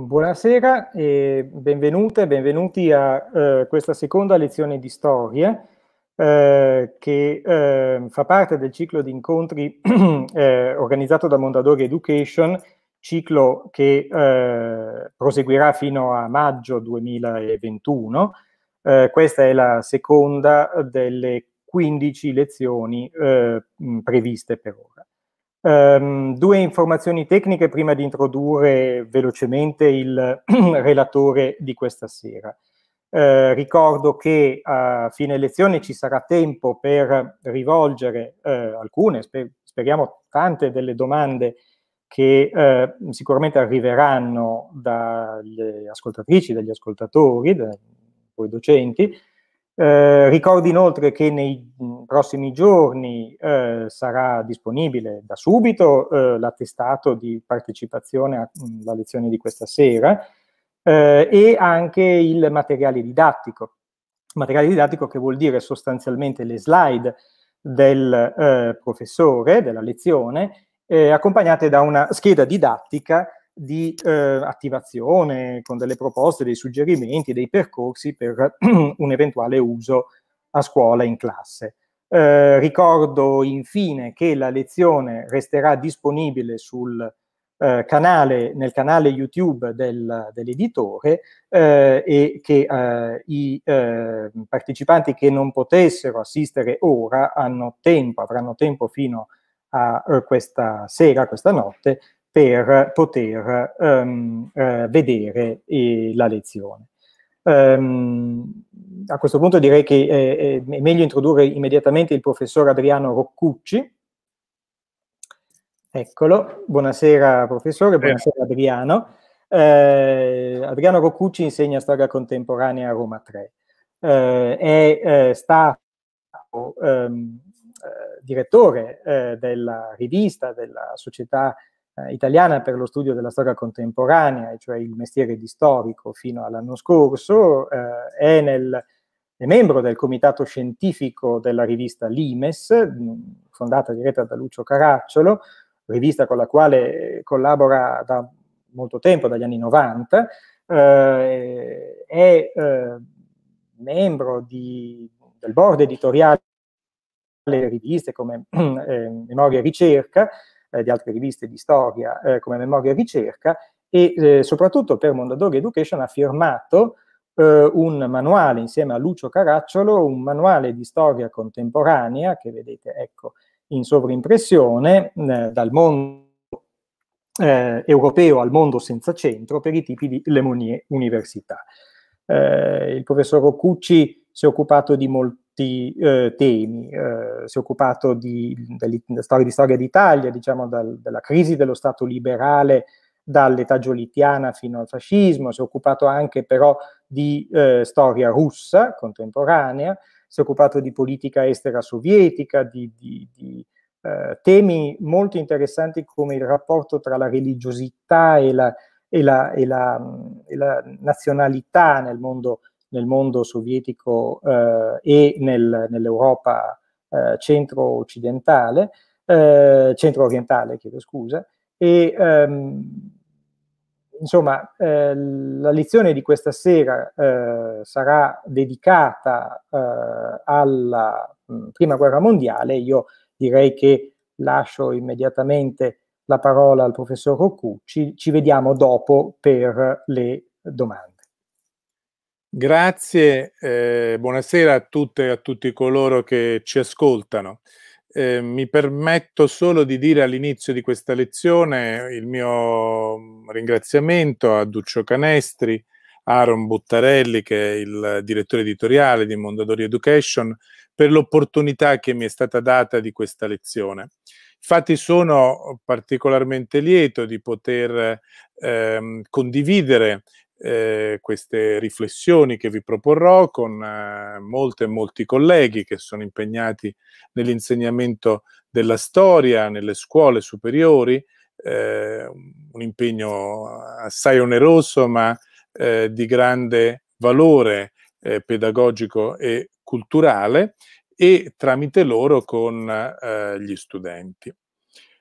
Buonasera e benvenute, benvenuti a eh, questa seconda lezione di storia eh, che eh, fa parte del ciclo di incontri eh, organizzato da Mondadori Education, ciclo che eh, proseguirà fino a maggio 2021. Eh, questa è la seconda delle 15 lezioni previste per ora. Um, due informazioni tecniche prima di introdurre velocemente il relatore di questa sera. Uh, ricordo che a fine lezione ci sarà tempo per rivolgere uh, alcune, sper- speriamo tante delle domande che uh, sicuramente arriveranno dalle ascoltatrici, dagli ascoltatori, dai docenti, eh, ricordo inoltre che nei prossimi giorni eh, sarà disponibile da subito eh, l'attestato di partecipazione alla mm, lezione di questa sera eh, e anche il materiale didattico. Materiale didattico che vuol dire sostanzialmente le slide del eh, professore, della lezione, eh, accompagnate da una scheda didattica di eh, attivazione con delle proposte, dei suggerimenti, dei percorsi per un eventuale uso a scuola in classe. Eh, ricordo infine che la lezione resterà disponibile sul eh, canale, nel canale YouTube del, dell'editore eh, e che eh, i eh, partecipanti che non potessero assistere ora hanno tempo, avranno tempo fino a eh, questa sera, questa notte, per poter um, eh, vedere eh, la lezione. Um, a questo punto direi che eh, eh, è meglio introdurre immediatamente il professor Adriano Roccucci. Eccolo, buonasera professore, buonasera Adriano. Eh, Adriano Roccucci insegna storia contemporanea a Roma 3. Eh, è stato ehm, direttore della rivista della società eh, italiana per lo studio della storia contemporanea, cioè il mestiere di storico fino all'anno scorso, eh, è, nel, è, membro del comitato scientifico della rivista Limes, mm, fondata e diretta da Lucio Caracciolo, rivista con la quale eh, collabora da molto tempo, dagli anni 90, eh, è eh, membro di, del board editoriale delle riviste come eh, Memoria e Ricerca, eh, di altre riviste di storia eh, come Memoria Ricerca e eh, soprattutto per Mondadori Education ha firmato eh, un manuale insieme a Lucio Caracciolo, un manuale di storia contemporanea che vedete ecco in sovrimpressione eh, dal mondo eh, europeo al mondo senza centro per i tipi di Lemonie Università. il professor Occucci si è occupato di molti molti eh, temi, eh, si è occupato di, di, di storia d'Italia, diciamo dal, dalla crisi dello Stato liberale dall'età giolitiana fino al fascismo, si è occupato anche però di eh, storia russa contemporanea, si è occupato di politica estera sovietica, di, di, di eh, temi molto interessanti come il rapporto tra la religiosità e la, e la, e la, e la nazionalità nel mondo nel mondo sovietico eh, e nel, nell'Europa eh, centro-occidentale, eh, centro-orientale, chiedo scusa, e ehm, insomma eh, la lezione di questa sera eh, sarà dedicata eh, alla mm, Prima Guerra Mondiale, io direi che lascio immediatamente la parola al professor Roccucci, ci vediamo dopo per le domande. Grazie, eh, buonasera a tutte e a tutti coloro che ci ascoltano. Eh, mi permetto solo di dire all'inizio di questa lezione il mio mm, ringraziamento a Duccio Canestri, Aaron Buttarelli, che è il direttore editoriale di Mondadori Education, per l'opportunità che mi è stata data di questa lezione. Infatti sono particolarmente lieto di poter ehm, condividere eh, queste riflessioni che vi proporrò con eh, molte e molti colleghi che sono impegnati nell'insegnamento della storia nelle scuole superiori, eh, un impegno assai oneroso ma eh, di grande valore eh, pedagogico e culturale e tramite loro con eh, gli studenti.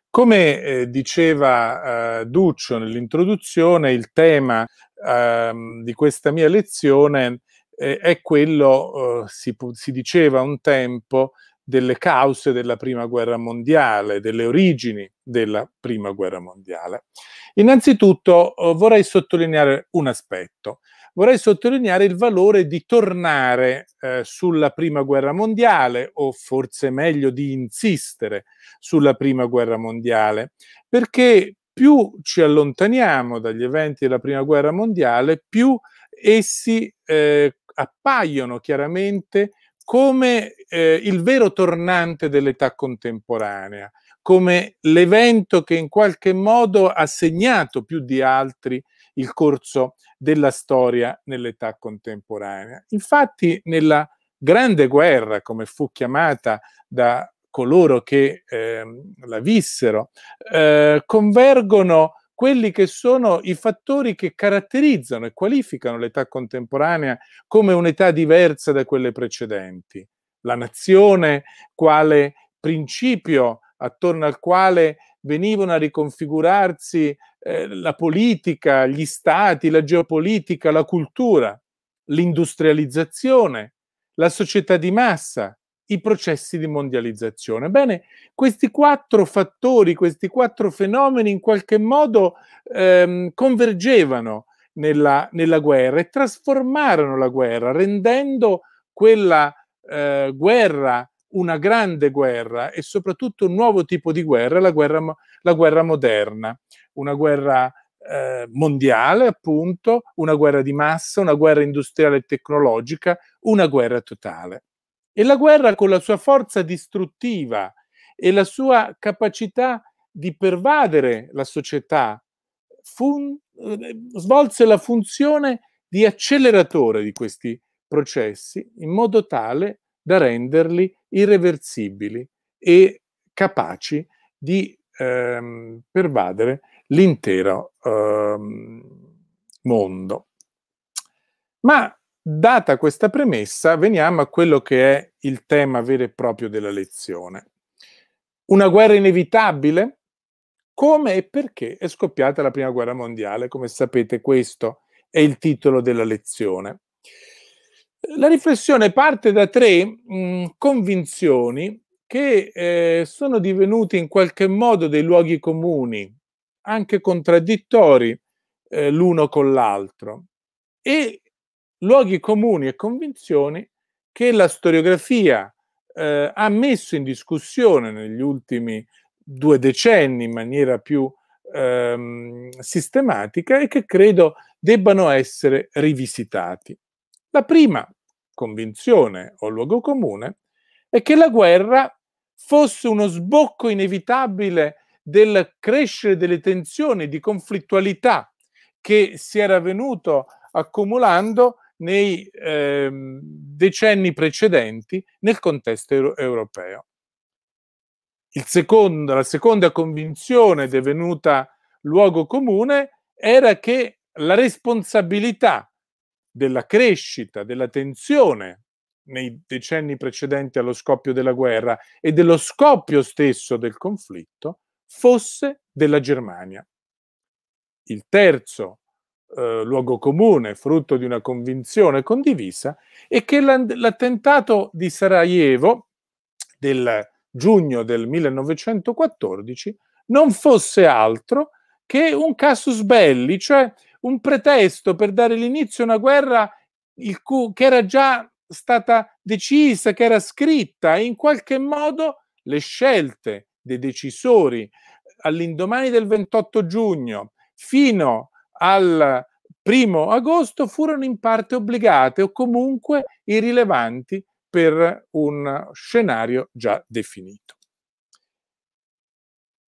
Come eh, diceva eh, Duccio nell'introduzione, il tema ehm, di questa mia lezione eh, è quello, eh, si, si diceva un tempo, delle cause della Prima Guerra Mondiale, delle origini della Prima Guerra Mondiale. Innanzitutto eh, vorrei sottolineare un aspetto, vorrei sottolineare il valore di tornare eh, sulla Prima Guerra Mondiale o forse meglio di insistere sulla Prima Guerra Mondiale, perché più ci allontaniamo dagli eventi della Prima Guerra Mondiale, più essi eh, appaiono chiaramente come eh, il vero tornante dell'età contemporanea, come l'evento che in qualche modo ha segnato più di altri il corso della storia nell'età contemporanea. Infatti nella Grande Guerra, come fu chiamata da coloro che eh, la vissero, eh, convergono quelli che sono i fattori che caratterizzano e qualificano l'età contemporanea come un'età diversa da quelle precedenti. La nazione, quale principio attorno al quale venivano a riconfigurarsi eh, la politica, gli stati, la geopolitica, la cultura, l'industrializzazione, la società di massa, i processi di mondializzazione. Bene, questi quattro fattori, questi quattro fenomeni in qualche modo ehm, convergevano nella, nella, guerra e trasformarono la guerra, rendendo quella eh, guerra una grande guerra e soprattutto un nuovo tipo di guerra, la guerra, la guerra moderna, una guerra eh, mondiale appunto, una guerra di massa, una guerra industriale e tecnologica, una guerra totale. E la guerra con la sua forza distruttiva e la sua capacità di pervadere la società fun- eh, svolse la funzione di acceleratore di questi processi in modo tale da renderli irreversibili e capaci di ehm, pervadere l'intero ehm, mondo. Ma Data questa premessa, veniamo a quello che è il tema vero e proprio della lezione. Una guerra inevitabile? Come e perché è scoppiata la Prima Guerra Mondiale? Come sapete, questo è il titolo della lezione. La riflessione parte da tre mh, mm, convinzioni che eh, sono divenute in qualche modo dei luoghi comuni, anche contraddittori eh, l'uno con l'altro, e luoghi comuni e convinzioni che la storiografia eh, ha messo in discussione negli ultimi due decenni in maniera più ehm, sistematica e che credo debbano essere rivisitati. La prima convinzione o luogo comune è che la guerra fosse uno sbocco inevitabile del crescere delle tensioni di conflittualità che si era venuto accumulando nei eh, decenni precedenti nel contesto euro- europeo. Secondo, la seconda convinzione divenuta luogo comune era che la responsabilità della crescita, della tensione nei decenni precedenti allo scoppio della guerra e dello scoppio stesso del conflitto fosse della Germania. Il terzo eh, luogo comune, frutto di una convinzione condivisa, e che l'attentato di Sarajevo del giugno del 1914 non fosse altro che un casus belli, cioè un pretesto per dare l'inizio a una guerra cui, che era già stata decisa, che era scritta e in qualche modo le scelte dei decisori all'indomani del 28 giugno fino al primo agosto furono in parte obbligate o comunque irrilevanti per un scenario già definito.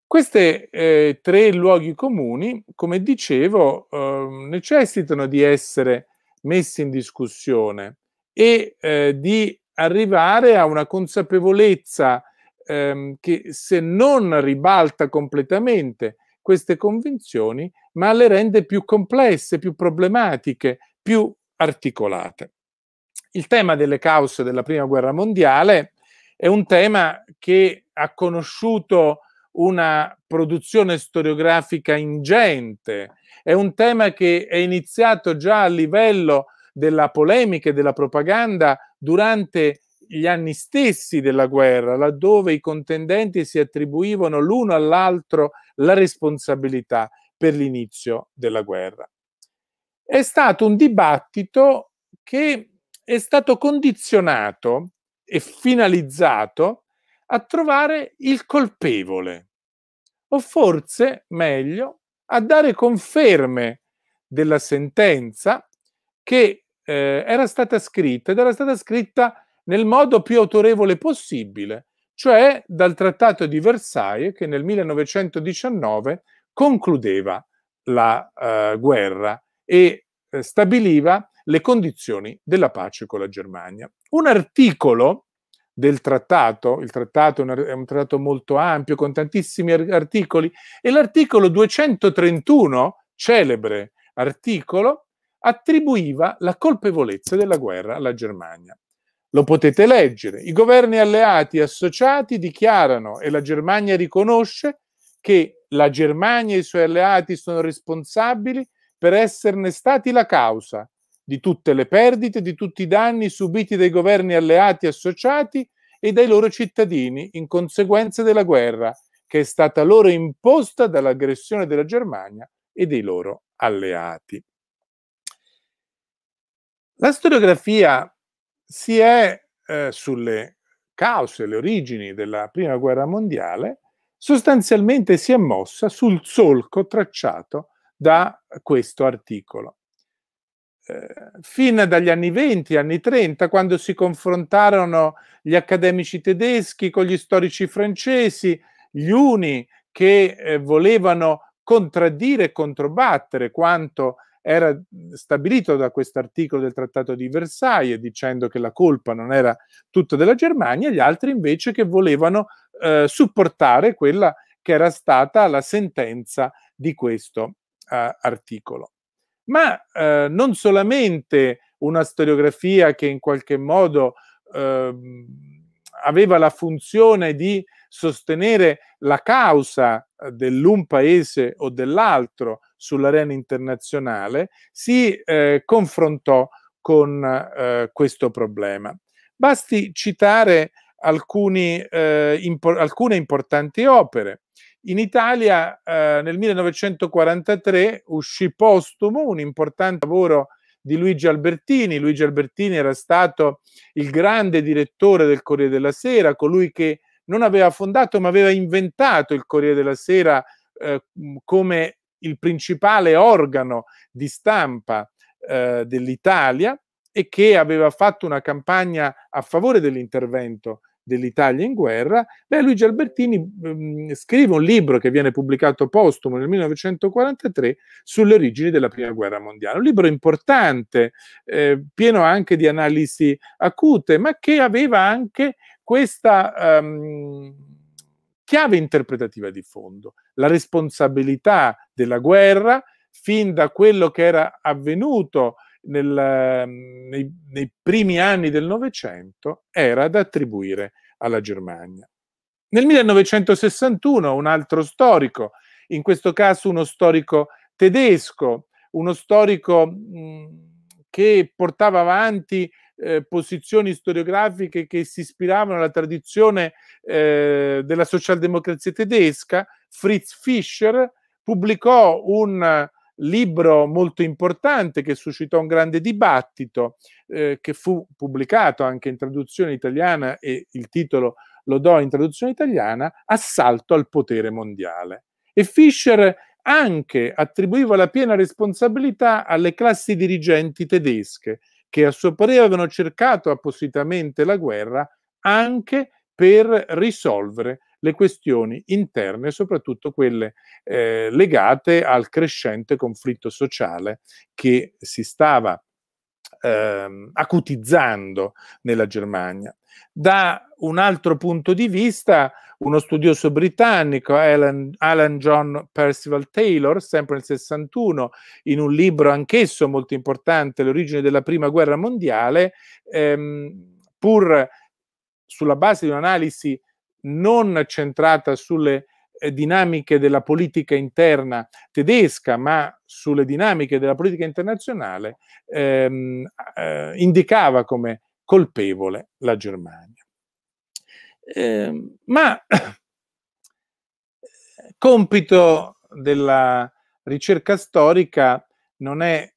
Questi eh, tre luoghi comuni, come dicevo, eh, necessitano di essere messi in discussione e eh, di arrivare a una consapevolezza ehm, che se non ribalta completamente queste convinzioni ma le rende più complesse, più problematiche, più articolate. Il tema delle cause della Prima Guerra Mondiale è un tema che ha conosciuto una produzione storiografica ingente, è un tema che è iniziato già a livello della polemica e della propaganda durante gli anni stessi della guerra, laddove i contendenti si attribuivano l'uno all'altro la responsabilità per l'inizio della guerra. È stato un dibattito che è stato condizionato e finalizzato a trovare il colpevole, o forse meglio a dare conferme della sentenza che eh, era stata scritta ed era stata scritta nel modo più autorevole possibile, cioè dal Trattato di Versailles che nel 1919 concludeva la eh, guerra e eh, stabiliva le condizioni della pace con la Germania. Un articolo del trattato, il trattato è un trattato molto ampio con tantissimi articoli, e l'articolo 231, celebre articolo, attribuiva la colpevolezza della guerra alla Germania. Lo potete leggere. I governi alleati e associati dichiarano e la Germania riconosce che la Germania e i suoi alleati sono responsabili per esserne stati la causa di tutte le perdite, di tutti i danni subiti dai governi alleati associati e dai loro cittadini in conseguenza della guerra che è stata loro imposta dall'aggressione della Germania e dei loro alleati. La storiografia si è eh, sulle cause, le origini della prima guerra mondiale, sostanzialmente si è mossa sul solco tracciato da questo articolo. Eh, fin dagli anni 20, anni 30, quando si confrontarono gli accademici tedeschi con gli storici francesi, gli uni che eh, volevano contraddire e controbattere quanto era stabilito da quest'articolo del Trattato di Versailles, dicendo che la colpa non era tutta della Germania, gli altri invece che volevano eh, supportare quella che era stata la sentenza di questo eh, articolo. Ma eh, non solamente una storiografia che in qualche modo ehm, aveva la funzione di sostenere la causa dell'un paese o dell'altro sull'arena internazionale, si eh, confrontò con eh, questo problema. Basti citare alcuni, eh, impor- alcune importanti opere. In Italia eh, nel 1943 uscì postumo un importante lavoro di Luigi Albertini. Luigi Albertini era stato il grande direttore del Corriere della Sera, colui che non aveva fondato ma aveva inventato il Corriere della Sera eh, come il principale organo di stampa eh, dell'Italia e che aveva fatto una campagna a favore dell'intervento dell'Italia in guerra, beh, Luigi Albertini mh, mm, scrive un libro che viene pubblicato postumo nel 1943 sulle origini della Prima Guerra Mondiale, un libro importante, eh, pieno anche di analisi acute, ma che aveva anche questa um, chiave interpretativa di fondo, la responsabilità della guerra fin da quello che era avvenuto nel, ehm, nei, nei primi anni del Novecento era da attribuire alla Germania. Nel 1961 un altro storico, in questo caso uno storico tedesco, uno storico mh, che portava avanti eh, posizioni storiografiche che si ispiravano alla tradizione eh, della socialdemocrazia tedesca, Fritz Fischer, pubblicò un libro molto importante che suscitò un grande dibattito, eh, che fu pubblicato anche in traduzione italiana e il titolo lo do in traduzione italiana, Assalto al potere mondiale. E Fischer anche attribuiva la piena responsabilità alle classi dirigenti tedesche, che a suo parere avevano cercato appositamente la guerra anche per risolvere le questioni interne, soprattutto quelle eh, legate al crescente conflitto sociale che si stava ehm, acutizzando nella Germania. Da un altro punto di vista, uno studioso britannico, Alan, Alan, John Percival Taylor, sempre nel 61, in un libro anch'esso molto importante, L'origine della prima guerra mondiale, ehm, pur sulla base di un'analisi non centrata sulle eh, dinamiche della politica interna tedesca, ma sulle dinamiche della politica internazionale, ehm, eh, indicava come colpevole la Germania. Eh, ma compito della ricerca storica non è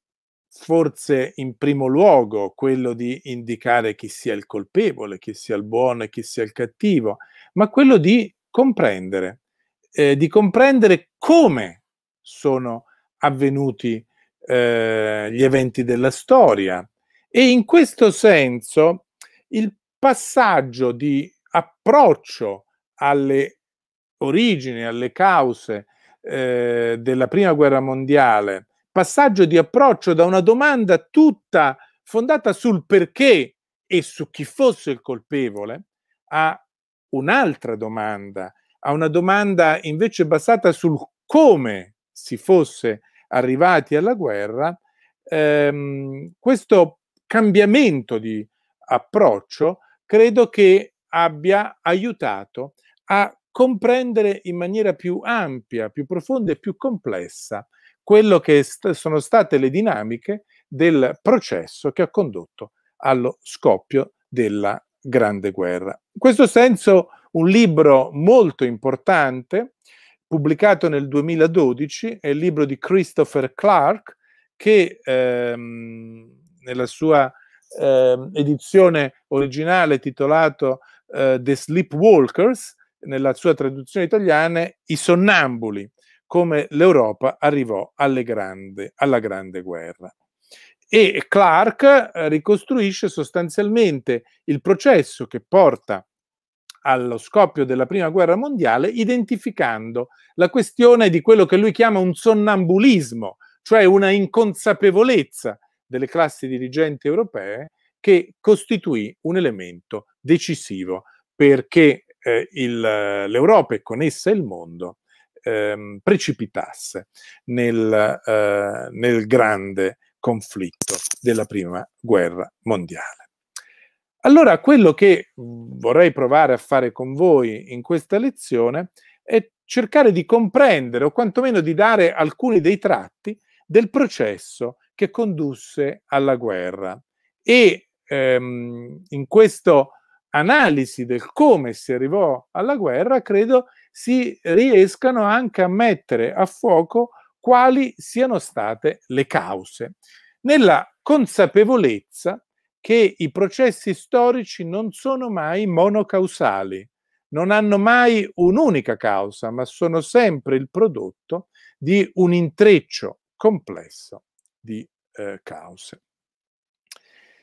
forse in primo luogo quello di indicare chi sia il colpevole, chi sia il buono e chi sia il cattivo, ma quello di comprendere, eh, di comprendere come sono avvenuti eh, gli eventi della storia. E in questo senso il passaggio di approccio alle origini, alle cause eh, della prima guerra mondiale, passaggio di approccio da una domanda tutta fondata sul perché e su chi fosse il colpevole, a un'altra domanda, a una domanda invece basata sul come si fosse arrivati alla guerra, ehm, questo cambiamento di approccio credo che abbia aiutato a comprendere in maniera più ampia, più profonda e più complessa quello che st- sono state le dinamiche del processo che ha condotto allo scoppio della Grande Guerra. In questo senso un libro molto importante, pubblicato nel 2012, è il libro di Christopher Clark, che ehm, nella sua eh, edizione originale titolato eh, The Sleepwalkers, nella sua traduzione italiana, I sonnambuli, come l'Europa arrivò grandi, alla Grande Guerra e Clark eh, ricostruisce sostanzialmente il processo che porta allo scoppio della prima guerra mondiale identificando la questione di quello che lui chiama un sonnambulismo, cioè una inconsapevolezza delle classi dirigenti europee che costituì un elemento decisivo perché eh, il, l'Europa e con essa il mondo ehm, precipitasse nel, eh, nel grande conflitto della prima guerra mondiale. Allora, quello che mm, vorrei provare a fare con voi in questa lezione è cercare di comprendere o quantomeno di dare alcuni dei tratti del processo che condusse alla guerra e ehm, in questa analisi del come si arrivò alla guerra credo si riescano anche a mettere a fuoco quali siano state le cause, nella consapevolezza che i processi storici non sono mai monocausali, non hanno mai un'unica causa, ma sono sempre il prodotto di un intreccio complesso di eh, cause.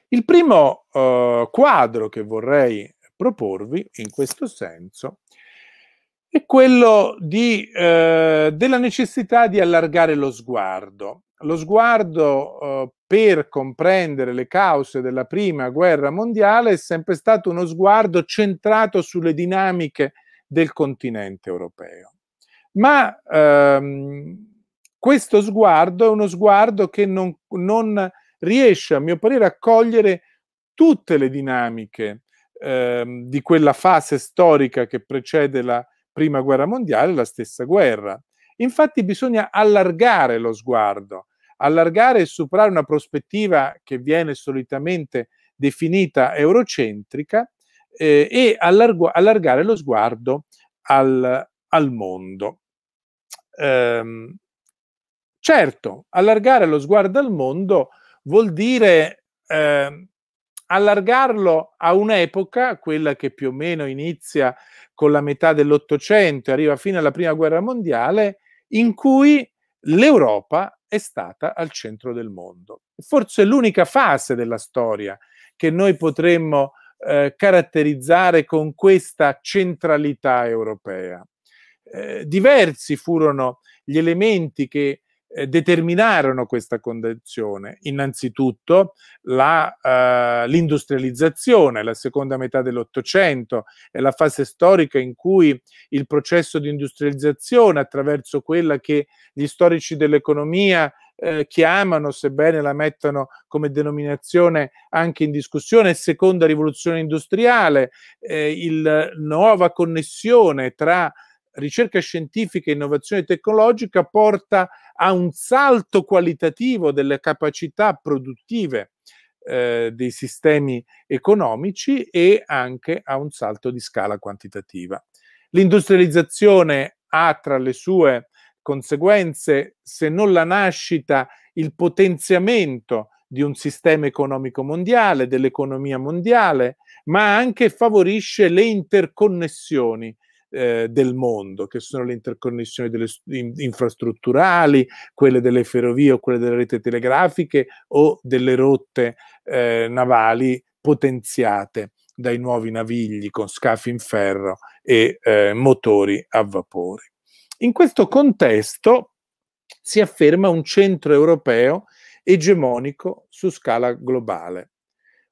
Il primo eh, quadro che vorrei proporvi in questo senso è quello di, eh, della necessità di allargare lo sguardo. Lo sguardo eh, per comprendere le cause della prima guerra mondiale è sempre stato uno sguardo centrato sulle dinamiche del continente europeo. Ma ehm, questo sguardo è uno sguardo che non, non, riesce, a mio parere, a cogliere tutte le dinamiche ehm, di quella fase storica che precede la, prima guerra mondiale la stessa guerra. Infatti bisogna allargare lo sguardo, allargare e superare una prospettiva che viene solitamente definita eurocentrica eh, e allargo, allargare lo sguardo al, al mondo. Ehm, certo, allargare lo sguardo al mondo vuol dire eh, allargarlo a un'epoca, quella che più o meno inizia con la metà dell'Ottocento e arriva fino alla Prima Guerra Mondiale, in cui l'Europa è stata al centro del mondo. Forse l'unica fase della storia che noi potremmo eh, caratterizzare con questa centralità europea. Eh, diversi furono gli elementi che eh, determinarono questa condizione. Innanzitutto la, eh, l'industrializzazione, la seconda metà dell'Ottocento, è la fase storica in cui il processo di industrializzazione attraverso quella che gli storici dell'economia eh, chiamano, sebbene la mettano come denominazione anche in discussione, seconda rivoluzione industriale, eh, il eh, nuova connessione tra ricerca scientifica e innovazione tecnologica porta a un salto qualitativo delle capacità produttive eh, dei sistemi economici e anche a un salto di scala quantitativa. L'industrializzazione ha tra le sue conseguenze, se non la nascita, il potenziamento di un sistema economico mondiale, dell'economia mondiale, ma anche favorisce le interconnessioni eh, del mondo, che sono le interconnessioni delle, in, infrastrutturali, quelle delle ferrovie o quelle delle reti telegrafiche o delle rotte eh, navali potenziate dai nuovi navigli con scafi in ferro e eh, motori a vapore. In questo contesto si afferma un centro europeo egemonico su scala globale.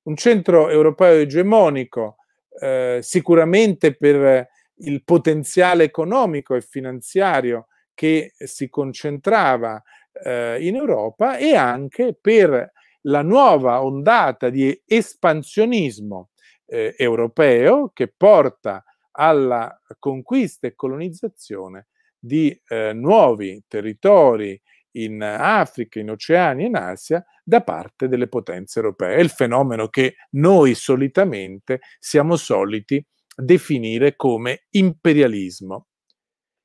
Un centro europeo egemonico eh, sicuramente per il potenziale economico e finanziario che si concentrava eh, in Europa e anche per la nuova ondata di espansionismo eh, europeo che porta alla conquista e colonizzazione di eh, nuovi territori in Africa, in Oceania, in Asia, da parte delle potenze europee. È il fenomeno che noi solitamente siamo soliti definire come imperialismo.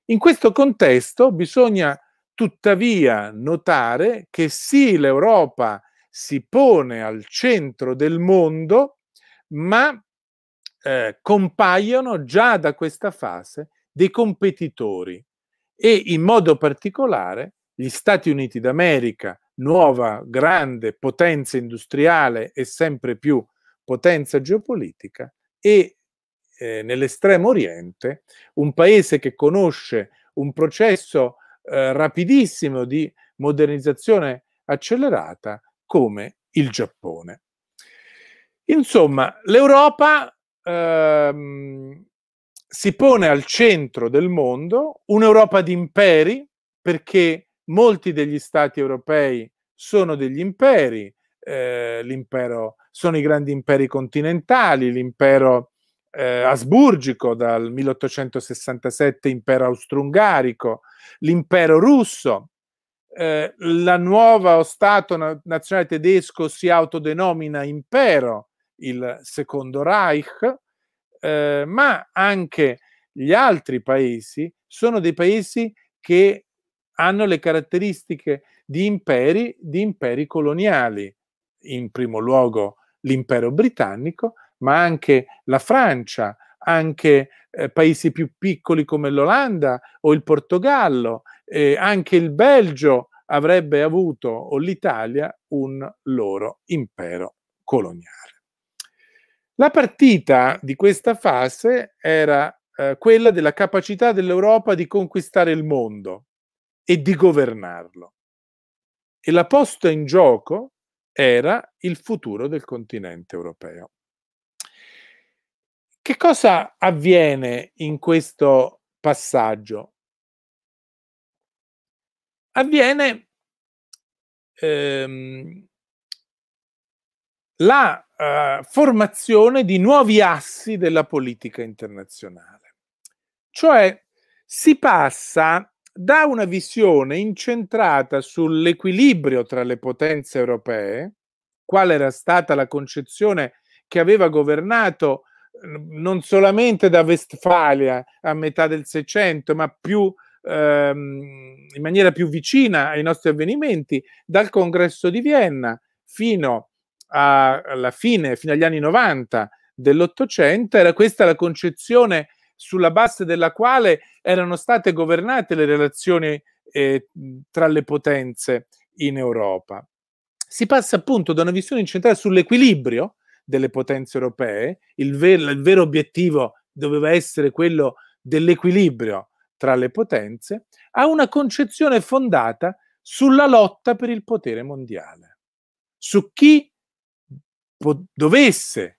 In questo contesto bisogna tuttavia notare che sì, l'Europa si pone al centro del mondo, ma eh, compaiono già da questa fase dei competitori e in modo particolare gli Stati Uniti d'America, nuova grande potenza industriale e sempre più potenza geopolitica, e eh, nell'estremo oriente, un paese che conosce un processo eh, rapidissimo di modernizzazione accelerata come il Giappone. Insomma, l'Europa ehm, si pone al centro del mondo, un'Europa di imperi, perché molti degli stati europei sono degli imperi, eh, sono i grandi imperi continentali, l'impero eh, asburgico dal 1867 impero austro-ungarico, l'impero russo, eh, la nuova Stato nazionale tedesco si autodenomina impero, il secondo Reich, eh, ma anche gli altri paesi sono dei paesi che hanno le caratteristiche di imperi, di imperi coloniali, in primo luogo l'impero britannico, ma anche la Francia, anche eh, paesi più piccoli come l'Olanda o il Portogallo, eh, anche il Belgio avrebbe avuto, o l'Italia, un loro impero coloniale. La partita di questa fase era eh, quella della capacità dell'Europa di conquistare il mondo e di governarlo. E la posta in gioco era il futuro del continente europeo. Che cosa avviene in questo passaggio? Avviene ehm, la eh, formazione di nuovi assi della politica internazionale. Cioè si passa da una visione incentrata sull'equilibrio tra le potenze europee, qual era stata la concezione che aveva governato non solamente da Vestfalia a metà del Seicento, ma più ehm, in maniera più vicina ai nostri avvenimenti, dal congresso di Vienna fino a, alla fine, fino agli anni 90 dell'Ottocento, era questa la concezione sulla base della quale erano state governate le relazioni eh, tra le potenze in Europa. Si passa appunto da una visione incentrata sull'equilibrio, delle potenze europee, il vero, il vero obiettivo doveva essere quello dell'equilibrio tra le potenze, ha una concezione fondata sulla lotta per il potere mondiale, su chi po- dovesse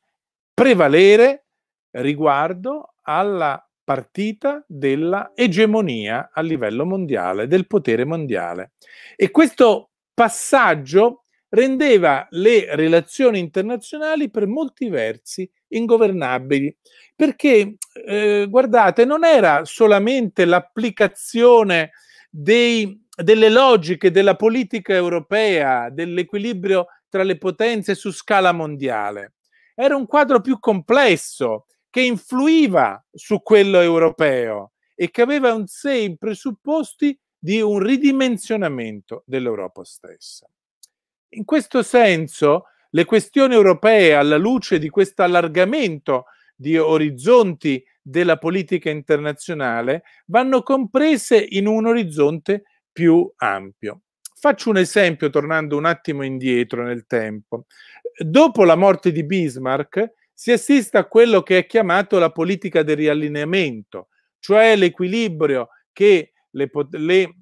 prevalere riguardo alla partita della egemonia a livello mondiale, del potere mondiale. E questo passaggio rendeva le relazioni internazionali per molti versi ingovernabili, perché eh, guardate, non era solamente l'applicazione dei, delle logiche della politica europea, dell'equilibrio tra le potenze su scala mondiale, era un quadro più complesso che influiva su quello europeo e che aveva in sé i presupposti di un ridimensionamento dell'Europa stessa. In questo senso, le questioni europee, alla luce di questo allargamento di orizzonti della politica internazionale, vanno comprese in un orizzonte più ampio. Faccio un esempio tornando un attimo indietro nel tempo. Dopo la morte di Bismarck si assiste a quello che è chiamato la politica del riallineamento, cioè l'equilibrio che le, le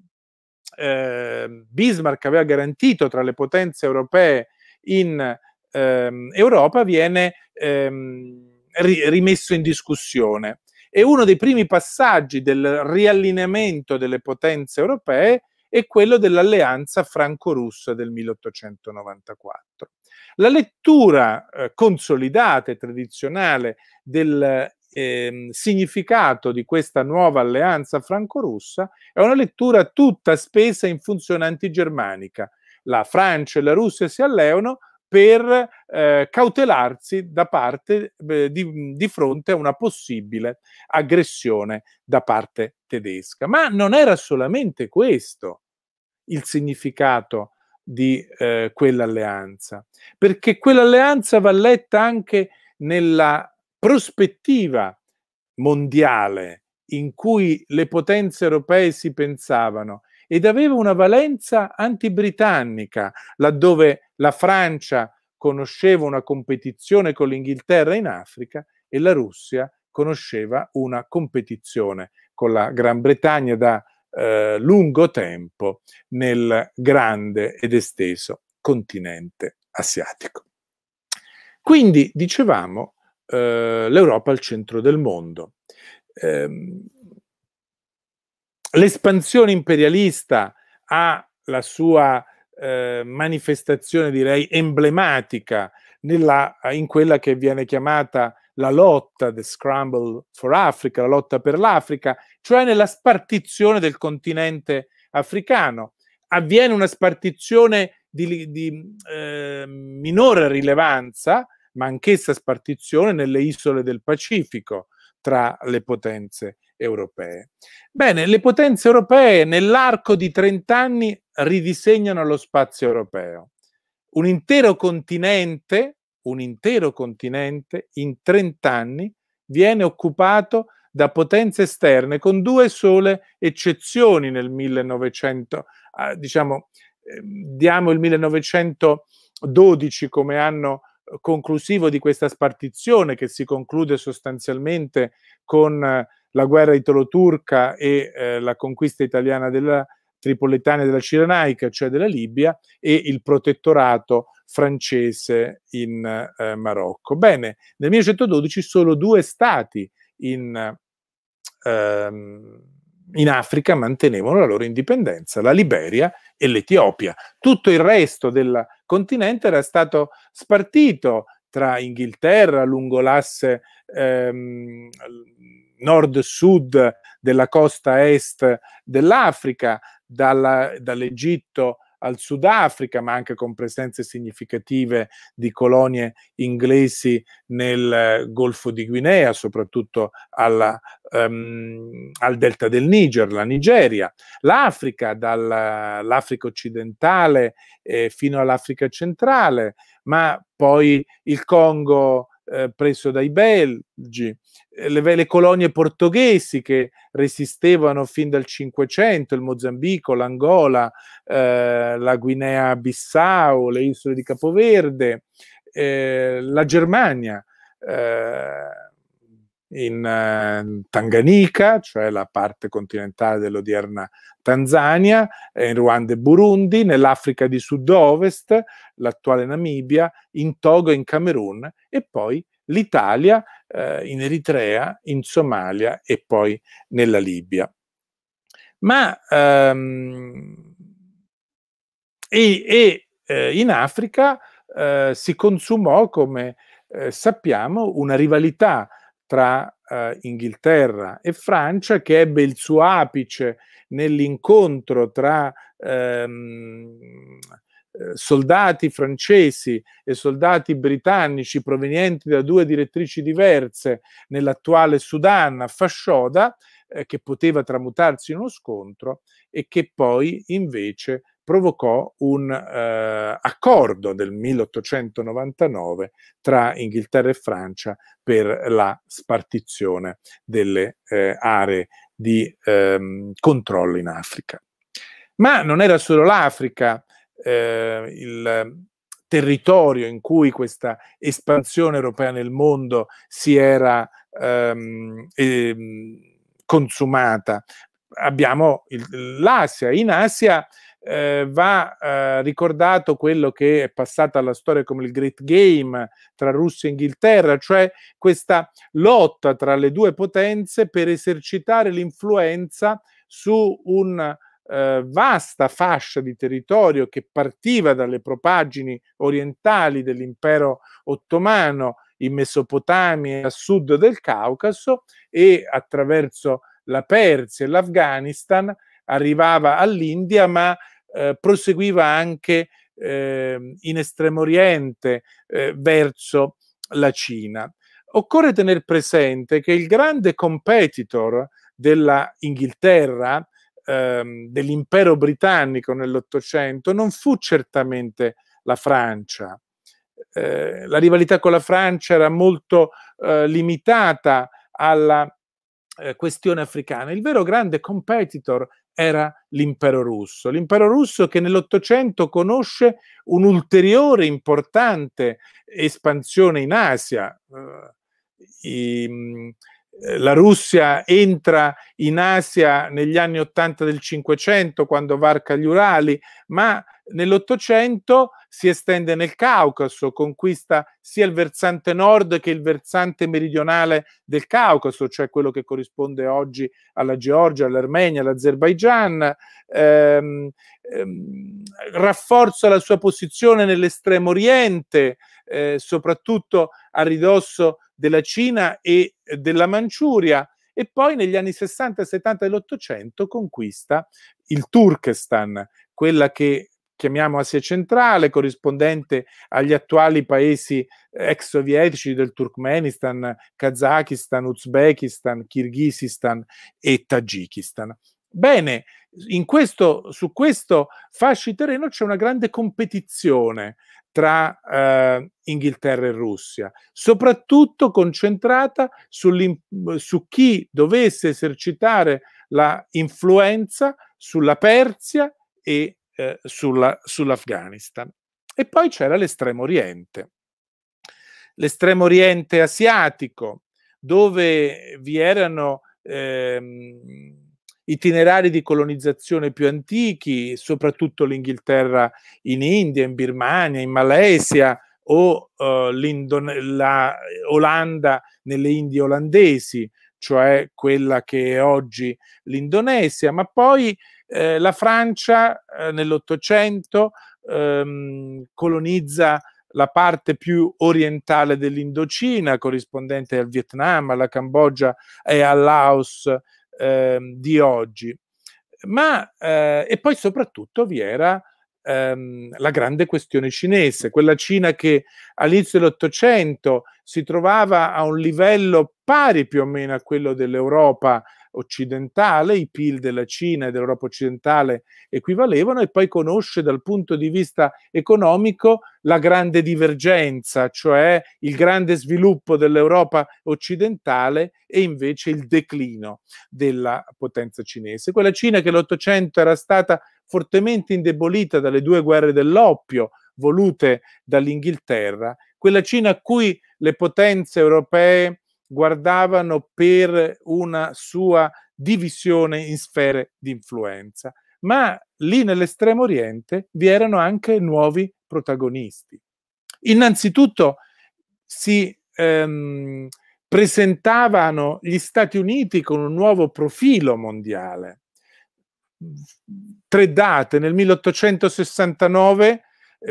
eh, Bismarck aveva garantito tra le potenze europee in ehm, Europa viene ehm, ri- rimesso in discussione. E uno dei primi passaggi del riallineamento delle potenze europee è quello dell'alleanza franco-russa del 1894. La lettura eh, consolidata e tradizionale del eh, significato di questa nuova alleanza franco-russa è una lettura tutta spesa in funzione antigermanica. La Francia e la Russia si alleano per eh, cautelarsi da parte, eh, di, di, fronte a una possibile aggressione da parte tedesca. Ma non era solamente questo il significato di eh, quell'alleanza, perché quell'alleanza va letta anche nella prospettiva mondiale in cui le potenze europee si pensavano ed aveva una valenza antibritannica, laddove la Francia conosceva una competizione con l'Inghilterra in Africa e la Russia conosceva una competizione con la Gran Bretagna da eh, lungo tempo nel grande ed esteso continente asiatico. Quindi, dicevamo, eh, l'Europa al centro del mondo. Ehm, l'espansione imperialista ha la sua eh, manifestazione, direi, emblematica nella, in quella che viene chiamata la lotta, the scramble for Africa, la lotta per l'Africa, cioè nella spartizione del continente africano. Avviene una spartizione di, di eh, minore rilevanza ma anch'essa spartizione nelle isole del Pacifico tra le potenze europee. Bene, le potenze europee nell'arco di 30 anni ridisegnano lo spazio europeo. Un intero continente, un intero continente in 30 anni viene occupato da potenze esterne con due sole eccezioni nel 1900, ah, diciamo ehm, diamo il 1912 come anno conclusivo di questa spartizione che si conclude sostanzialmente con eh, la guerra italo-turca e eh, la conquista italiana della Tripolitania della Cirenaica, cioè della Libia, e il protettorato francese in eh, Marocco. Bene, nel 1912 solo due stati in, ehm, in Africa mantenevano la loro indipendenza, la Liberia e l'Etiopia. Tutto il resto del continente era stato spartito tra Inghilterra, lungo l'asse ehm, nord-sud della costa est dell'Africa, dalla, dall'Egitto al Sudafrica, ma anche con presenze significative di colonie inglesi nel eh, Golfo di Guinea, soprattutto alla, um, al delta del Niger, la Nigeria, l'Africa, dall'Africa occidentale eh, fino all'Africa centrale, ma poi il Congo eh, preso dai belgi, eh, le, le, colonie portoghesi che resistevano fin dal Cinquecento, il Mozambico, l'Angola, eh, la Guinea-Bissau, le isole di Capoverde, eh, la Germania. Eh, in eh, Tanganyika, cioè la parte continentale dell'odierna Tanzania, eh, in Ruanda e Burundi, nell'Africa di sud-ovest, l'attuale Namibia, in Togo e in Camerun e poi l'Italia eh, in Eritrea, in Somalia e poi nella Libia. Ma ehm, e, e eh, in Africa eh, si consumò, come eh, sappiamo, una rivalità tra eh, Inghilterra e Francia, che ebbe il suo apice nell'incontro tra ehm, eh, soldati francesi e soldati britannici provenienti da due direttrici diverse nell'attuale Sudan, a Fashoda, eh, che poteva tramutarsi in uno scontro e che poi invece provocò un eh, accordo del 1899 tra Inghilterra e Francia per la spartizione delle eh, aree di ehm, controllo in Africa. Ma non era solo l'Africa eh, il territorio in cui questa espansione europea nel mondo si era ehm, ehm, consumata. Abbiamo il, l'Asia. In Asia eh, va eh, ricordato quello che è passato alla storia come il Great Game tra Russia e Inghilterra, cioè questa lotta tra le due potenze per esercitare l'influenza su un eh, vasta fascia di territorio che partiva dalle propaggini orientali dell'impero ottomano in Mesopotamia a sud del Caucaso e attraverso la Persia e l'Afghanistan arrivava all'India, ma eh, proseguiva anche eh, in Estremo Oriente eh, verso la Cina. Occorre tenere presente che il grande competitor della Inghilterra, ehm, dell'impero britannico nell'Ottocento, non fu certamente la Francia. Eh, la rivalità con la Francia era molto eh, limitata alla eh, questione africana. Il vero grande competitor era l'impero russo. L'impero russo che nell'Ottocento conosce un'ulteriore importante espansione in Asia. Eh, I, eh, la Russia entra in Asia negli anni Ottanta del Cinquecento quando varca gli Urali, ma Nell'Ottocento si estende nel Caucaso, conquista sia il versante nord che il versante meridionale del Caucaso, cioè quello che corrisponde oggi alla Georgia, all'Armenia, all'Azerbaigian, ehm, ehm, rafforza la sua posizione nell'estremo oriente, eh, soprattutto a ridosso della Cina e della Manciuria e poi negli anni 60 e 70 dell'Ottocento conquista il Turkestan, quella che chiamiamo Asia centrale, corrispondente agli attuali paesi eh, ex sovietici del Turkmenistan, Kazakistan, Uzbekistan, Kirghizistan e Tagikistan. Bene, questo, su questo fascio terreno c'è una grande competizione tra eh, Inghilterra e Russia, soprattutto concentrata su chi dovesse esercitare la influenza sulla Persia e eh, sulla, sull'Afghanistan. E poi c'era l'estremo oriente, l'estremo oriente asiatico, dove vi erano ehm, itinerari di colonizzazione più antichi, soprattutto l'Inghilterra in India, in Birmania, in Malesia o eh, l'Olanda nelle Indie olandesi, cioè quella che è oggi l'Indonesia, ma poi eh, la Francia eh, nell'Ottocento ehm, colonizza la parte più orientale dell'Indocina, corrispondente al Vietnam, alla Cambogia e al Laos ehm, di oggi. Ma, eh, e poi soprattutto vi era ehm, la grande questione cinese, quella Cina che all'inizio dell'Ottocento si trovava a un livello pari più o meno a quello dell'Europa occidentale, i PIL della Cina e dell'Europa occidentale equivalevano e poi conosce dal punto di vista economico la grande divergenza, cioè il grande sviluppo dell'Europa occidentale e invece il declino della potenza cinese. Quella Cina che nell'Ottocento era stata fortemente indebolita dalle due guerre dell'oppio volute dall'Inghilterra, quella Cina a cui le potenze europee guardavano per una sua divisione in sfere di influenza. Ma lì nell'estremo oriente vi erano anche nuovi protagonisti. Innanzitutto si ehm, presentavano gli Stati Uniti con un nuovo profilo mondiale. Tre date, nel 1869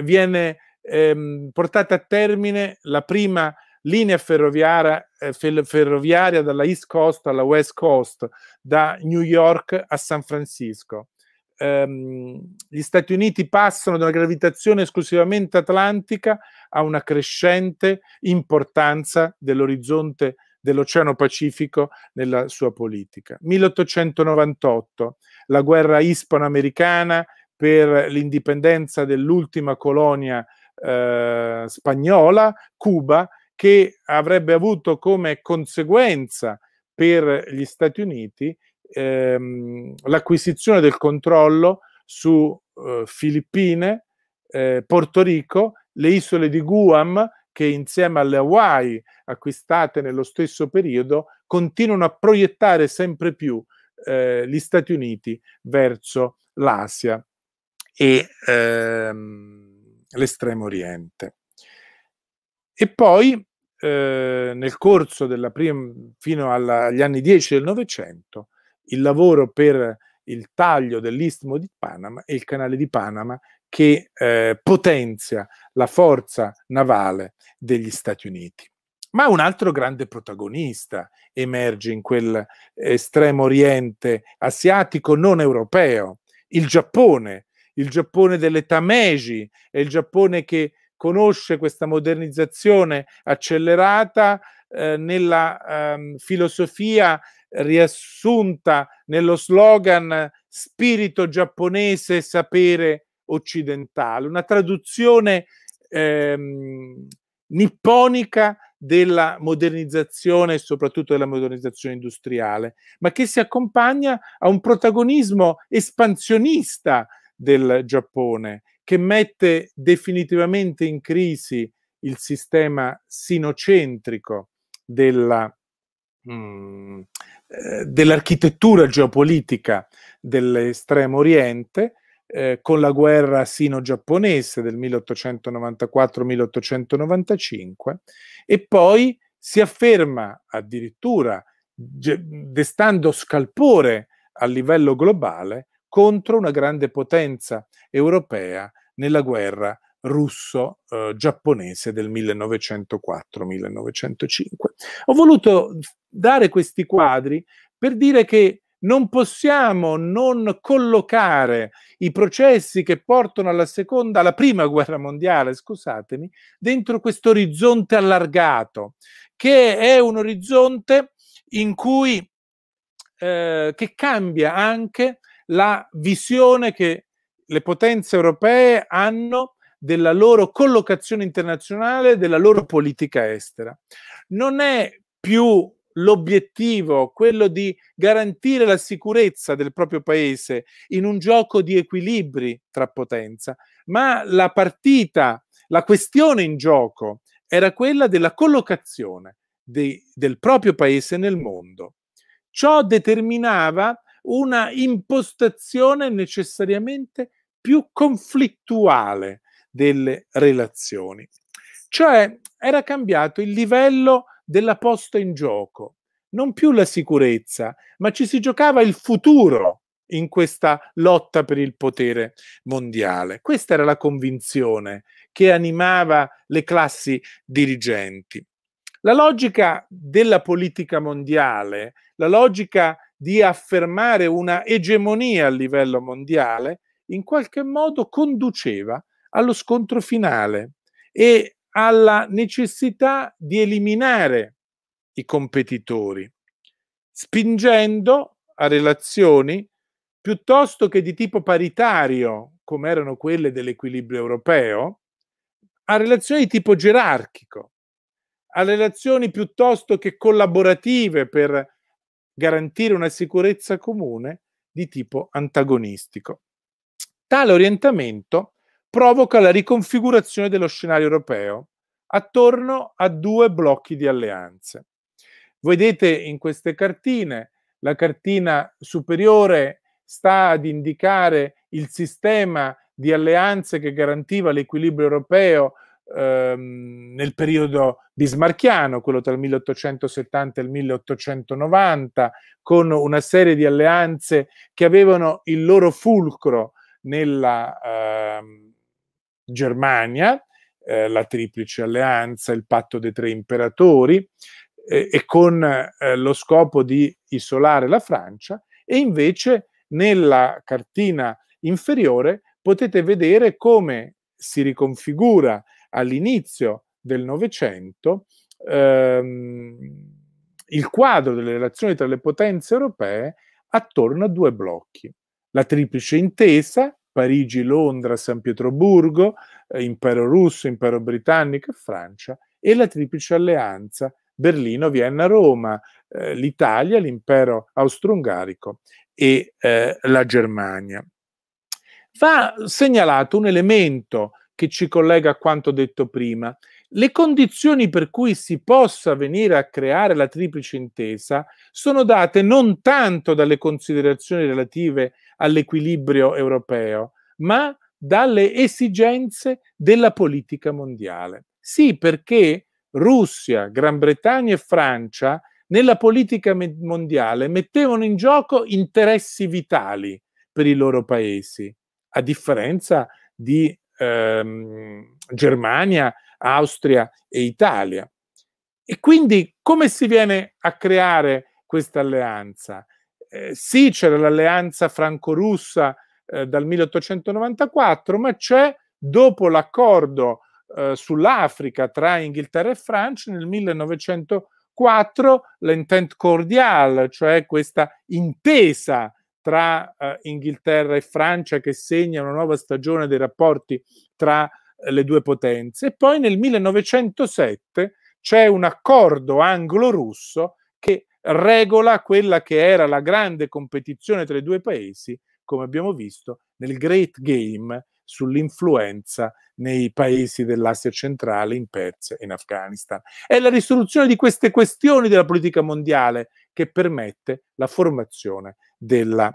viene ehm, portata a termine la prima linea ferroviaria, eh, ferroviaria dalla East Coast alla West Coast, da New York a San Francisco. Um, gli Stati Uniti passano da una gravitazione esclusivamente atlantica a una crescente importanza dell'orizzonte dell'Oceano Pacifico nella sua politica. 1898, la guerra ispanoamericana per l'indipendenza dell'ultima colonia eh, spagnola, Cuba, che avrebbe avuto come conseguenza per gli Stati Uniti ehm, l'acquisizione del controllo su eh, Filippine, eh, Porto Rico, le isole di Guam, che insieme alle Hawaii acquistate nello stesso periodo, continuano a proiettare sempre più eh, gli Stati Uniti verso l'Asia e ehm, l'estremo oriente. E poi eh, nel corso della prima, fino alla, agli anni 10 del Novecento, il lavoro per il taglio dell'istmo di Panama e il canale di Panama che eh, potenzia la forza navale degli Stati Uniti. Ma un altro grande protagonista emerge in quel estremo oriente asiatico non europeo, il Giappone, il Giappone dell'età Meiji, è il Giappone che conosce questa modernizzazione accelerata eh, nella ehm, filosofia riassunta nello slogan spirito giapponese sapere occidentale, una traduzione ehm, nipponica della modernizzazione e soprattutto della modernizzazione industriale, ma che si accompagna a un protagonismo espansionista del Giappone che mette definitivamente in crisi il sistema sinocentrico della, mh, mm, eh, dell'architettura geopolitica dell'estremo oriente, eh, con la guerra sino-giapponese del 1894-1895 e poi si afferma addirittura destando scalpore a livello globale contro una grande potenza europea nella guerra russo-giapponese eh, del 1904-1905. Ho voluto dare questi quadri per dire che non possiamo non collocare i processi che portano alla seconda, alla prima guerra mondiale, scusatemi, dentro questo orizzonte allargato, che è un orizzonte in cui eh, che cambia anche la visione che le potenze europee hanno della loro collocazione internazionale, della loro politica estera. Non è più l'obiettivo, quello di garantire la sicurezza del proprio paese in un gioco di equilibri tra potenza, ma la partita, la questione in gioco era quella della collocazione de, del proprio paese nel mondo. Ciò determinava una impostazione necessariamente più conflittuale delle relazioni. Cioè era cambiato il livello della posta in gioco, non più la sicurezza, ma ci si giocava il futuro in questa lotta per il potere mondiale. Questa era la convinzione che animava le classi dirigenti. La logica della politica mondiale, la logica di affermare una egemonia a livello mondiale, in qualche modo conduceva allo scontro finale e alla necessità di eliminare i competitori, spingendo a relazioni piuttosto che di tipo paritario, come erano quelle dell'equilibrio europeo, a relazioni di tipo gerarchico, a relazioni piuttosto che collaborative per garantire una sicurezza comune di tipo antagonistico. Tale orientamento provoca la riconfigurazione dello scenario europeo attorno a due blocchi di alleanze. Vedete in queste cartine, la cartina superiore sta ad indicare il sistema di alleanze che garantiva l'equilibrio europeo ehm, nel periodo bismarchiano, quello tra il 1870 e il 1890, con una serie di alleanze che avevano il loro fulcro nella eh, Germania, eh, la Triplice Alleanza, il Patto dei Tre Imperatori, eh, e con eh, lo scopo di isolare la Francia, e invece nella cartina inferiore potete vedere come si riconfigura all'inizio del Novecento ehm, il quadro delle relazioni tra le potenze europee attorno a due blocchi la triplice intesa, Parigi, Londra, San Pietroburgo, eh, Impero russo, Impero britannico e Francia, e la triplice alleanza, Berlino, Vienna, Roma, eh, l'Italia, l'impero austro-ungarico e eh, la Germania. Va segnalato un elemento che ci collega a quanto detto prima. Le condizioni per cui si possa venire a creare la triplice intesa sono date non tanto dalle considerazioni relative all'equilibrio europeo, ma dalle esigenze della politica mondiale. Sì, perché Russia, Gran Bretagna e Francia nella politica mondiale mettevano in gioco interessi vitali per i loro paesi, a differenza di ehm, Germania, Austria e Italia. E quindi come si viene a creare questa alleanza? eh, sì, c'era l'alleanza franco-russa eh, dal 1894, ma c'è dopo l'accordo eh, sull'Africa tra Inghilterra e Francia nel 1904 l'entente cordiale, cioè questa intesa tra eh, Inghilterra e Francia che segna una nuova stagione dei rapporti tra eh, le due potenze. E poi nel 1907 c'è un accordo anglo-russo regola quella che era la grande competizione tra i due paesi, come abbiamo visto nel Great Game sull'influenza nei paesi dell'Asia centrale, in Persia e in Afghanistan. È la risoluzione di queste questioni della politica mondiale che permette la formazione della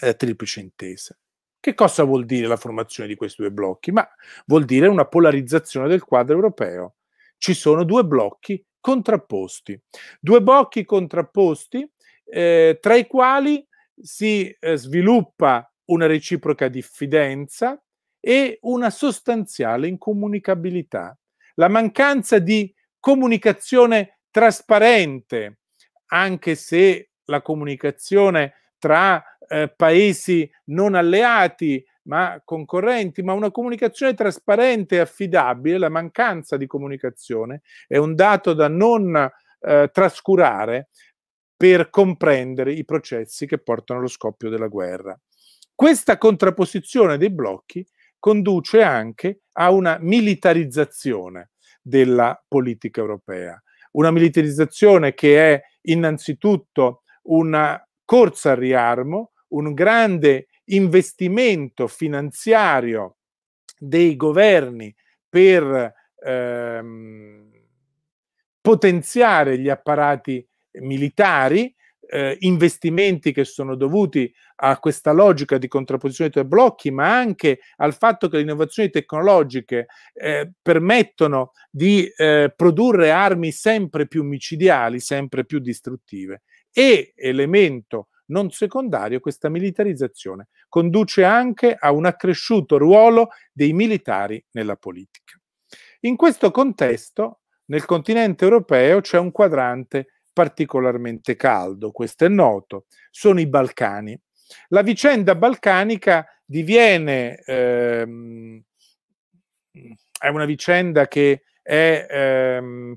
eh, triplice intesa. Che cosa vuol dire la formazione di questi due blocchi? Ma vuol dire una polarizzazione del quadro europeo. Ci sono due blocchi contrapposti. Due bocchi contrapposti eh, tra i quali si eh, sviluppa una reciproca diffidenza e una sostanziale incomunicabilità. La mancanza di comunicazione trasparente, anche se la comunicazione tra eh, paesi non alleati ma concorrenti, ma una comunicazione trasparente e affidabile, la mancanza di comunicazione è un dato da non eh, trascurare per comprendere i processi che portano allo scoppio della guerra. Questa contrapposizione dei blocchi conduce anche a una militarizzazione della politica europea, una militarizzazione che è innanzitutto una corsa al riarmo, un grande investimento finanziario dei governi per ehm, potenziare gli apparati militari, eh, investimenti che sono dovuti a questa logica di contrapposizione tra blocchi, ma anche al fatto che le innovazioni tecnologiche eh, permettono di eh, produrre armi sempre più micidiali, sempre più distruttive. E elemento non secondario questa militarizzazione conduce anche a un accresciuto ruolo dei militari nella politica. In questo contesto, nel continente europeo c'è un quadrante particolarmente caldo, questo è noto, sono i Balcani. La vicenda balcanica diviene, ehm, è una vicenda che è ehm,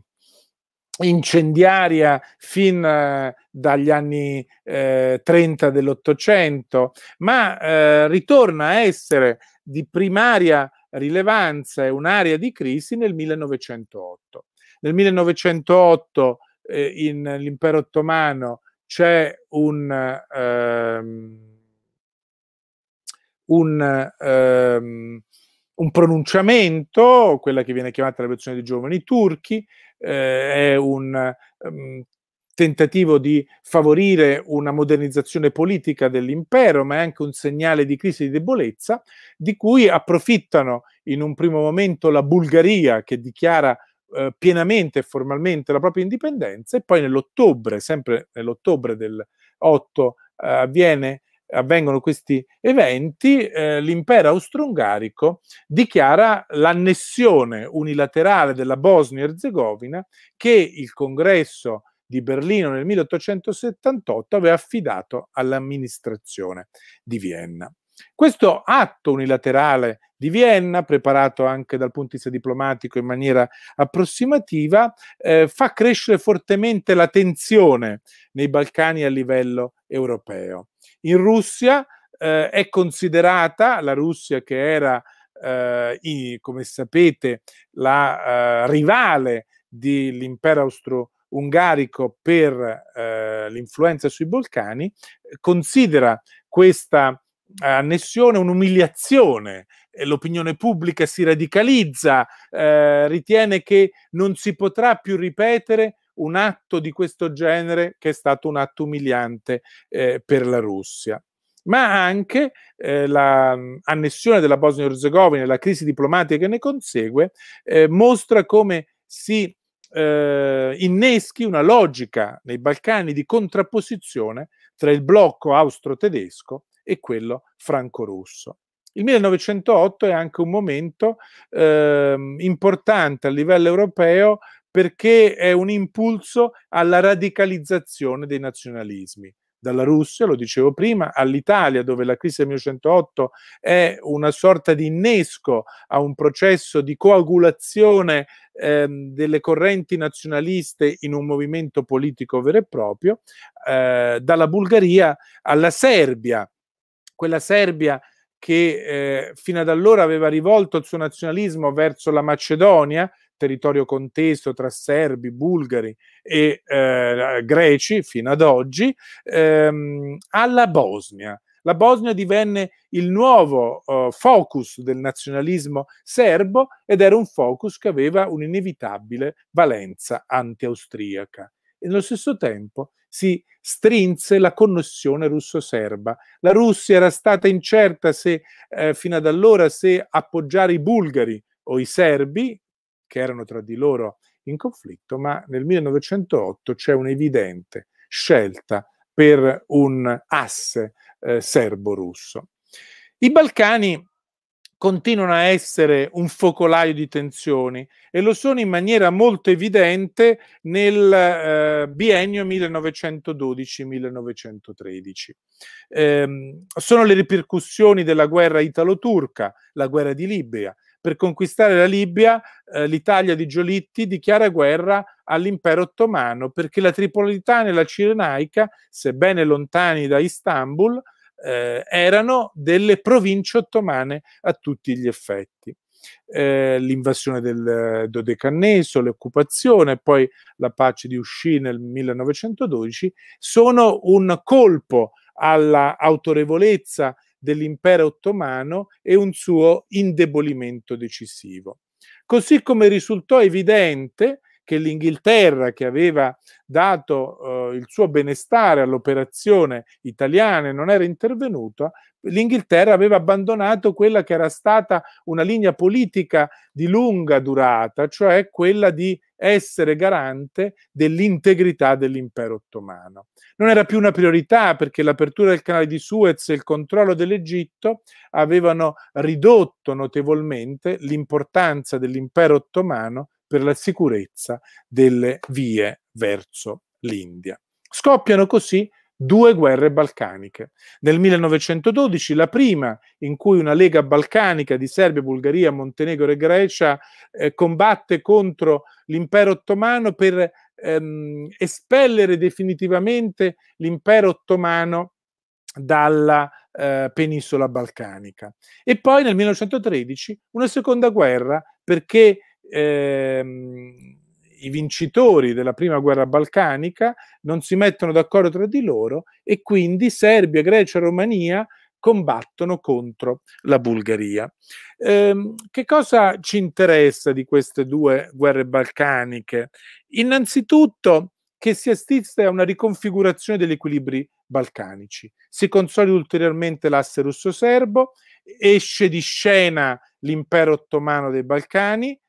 incendiaria fin eh, dagli anni eh, 30 dell'Ottocento, ma eh, ritorna a essere di primaria rilevanza e un'area di crisi nel 1908. Nel 1908 eh, in, nell'impero ottomano c'è un, ehm, un, ehm, un pronunciamento, quella che viene chiamata la versione dei giovani turchi, eh, è un um, tentativo di favorire una modernizzazione politica dell'impero, ma è anche un segnale di crisi di debolezza, di cui approfittano in un primo momento la Bulgaria che dichiara eh, pienamente e formalmente la propria indipendenza e poi nell'ottobre, sempre nell'ottobre del 8, eh, avviene avvengono questi eventi, eh, l'impero austro-ungarico dichiara l'annessione unilaterale della Bosnia-Herzegovina che il congresso di Berlino nel 1878 aveva affidato all'amministrazione di Vienna. Questo atto unilaterale di Vienna, preparato anche dal punto di vista diplomatico in maniera approssimativa, eh, fa crescere fortemente la tensione nei Balcani a livello europeo. In Russia eh, è considerata la Russia che era, eh, in, come sapete, la eh, rivale dell'impero austro-ungarico per eh, l'influenza sui Balcani, considera questa annessione un'umiliazione, eh, l'opinione pubblica si radicalizza, eh, ritiene che non si potrà più ripetere un atto di questo genere che è stato un atto umiliante eh, per la Russia ma anche eh, l'annessione la mm, della Bosnia Herzegovina e la crisi diplomatica che ne consegue eh, mostra come si eh, inneschi una logica nei Balcani di contrapposizione tra il blocco austro-tedesco e quello franco-russo. Il 1908 è anche un momento ehm, importante a livello europeo perché è un impulso alla radicalizzazione dei nazionalismi. Dalla Russia, lo dicevo prima, all'Italia, dove la crisi del 1908 è una sorta di innesco a un processo di coagulazione ehm, delle correnti nazionaliste in un movimento politico vero e proprio, eh, dalla Bulgaria alla Serbia, quella Serbia che eh, fino ad allora aveva rivolto il suo nazionalismo verso la Macedonia, territorio contesto tra serbi, bulgari e eh, greci fino ad oggi, ehm, alla Bosnia. La Bosnia divenne il nuovo eh, focus del nazionalismo serbo ed era un focus che aveva un'inevitabile valenza anti-austriaca. E nello stesso tempo si strinse la connessione russo-serba. La Russia era stata incerta se eh, fino ad allora se appoggiare i bulgari o i serbi che erano tra di loro in conflitto, ma nel 1908 c'è un'evidente scelta per un asse eh, serbo-russo. I Balcani continuano a essere un focolaio di tensioni e lo sono in maniera molto evidente nel eh, biennio 1912-1913. Eh, sono le ripercussioni della guerra italo-turca, la guerra di Libia, per conquistare la Libia, eh, l'Italia di Giolitti dichiara guerra all'impero ottomano perché la Tripolitana e la Cirenaica, sebbene lontani da Istanbul, eh, erano delle province ottomane a tutti gli effetti. Eh, l'invasione del Dodecanneso, l'occupazione, poi la pace di Uscì nel 1912, sono un colpo all'autorevolezza dell'impero ottomano e un suo indebolimento decisivo. Così come risultò evidente che l'Inghilterra, che aveva dato eh, il suo benestare all'operazione italiana e non era intervenuta, l'Inghilterra aveva abbandonato quella che era stata una linea politica di lunga durata, cioè quella di essere garante dell'integrità dell'impero ottomano. Non era più una priorità perché l'apertura del canale di Suez e il controllo dell'Egitto avevano ridotto notevolmente l'importanza dell'impero ottomano per la sicurezza delle vie verso l'India. Scoppiano così due guerre balcaniche. Nel 1912 la prima in cui una lega balcanica di Serbia, Bulgaria, Montenegro e Grecia eh, combatte contro l'impero ottomano per ehm, espellere definitivamente l'impero ottomano dalla eh, penisola balcanica. E poi nel 1913 una seconda guerra perché ehm, i vincitori della prima guerra balcanica non si mettono d'accordo tra di loro e quindi Serbia, Grecia, e Romania combattono contro la Bulgaria. Ehm, che cosa ci interessa di queste due guerre balcaniche? Innanzitutto che si assista a una riconfigurazione degli equilibri balcanici. Si consolida ulteriormente l'asse russo-serbo, esce di scena l'impero ottomano dei Balcani,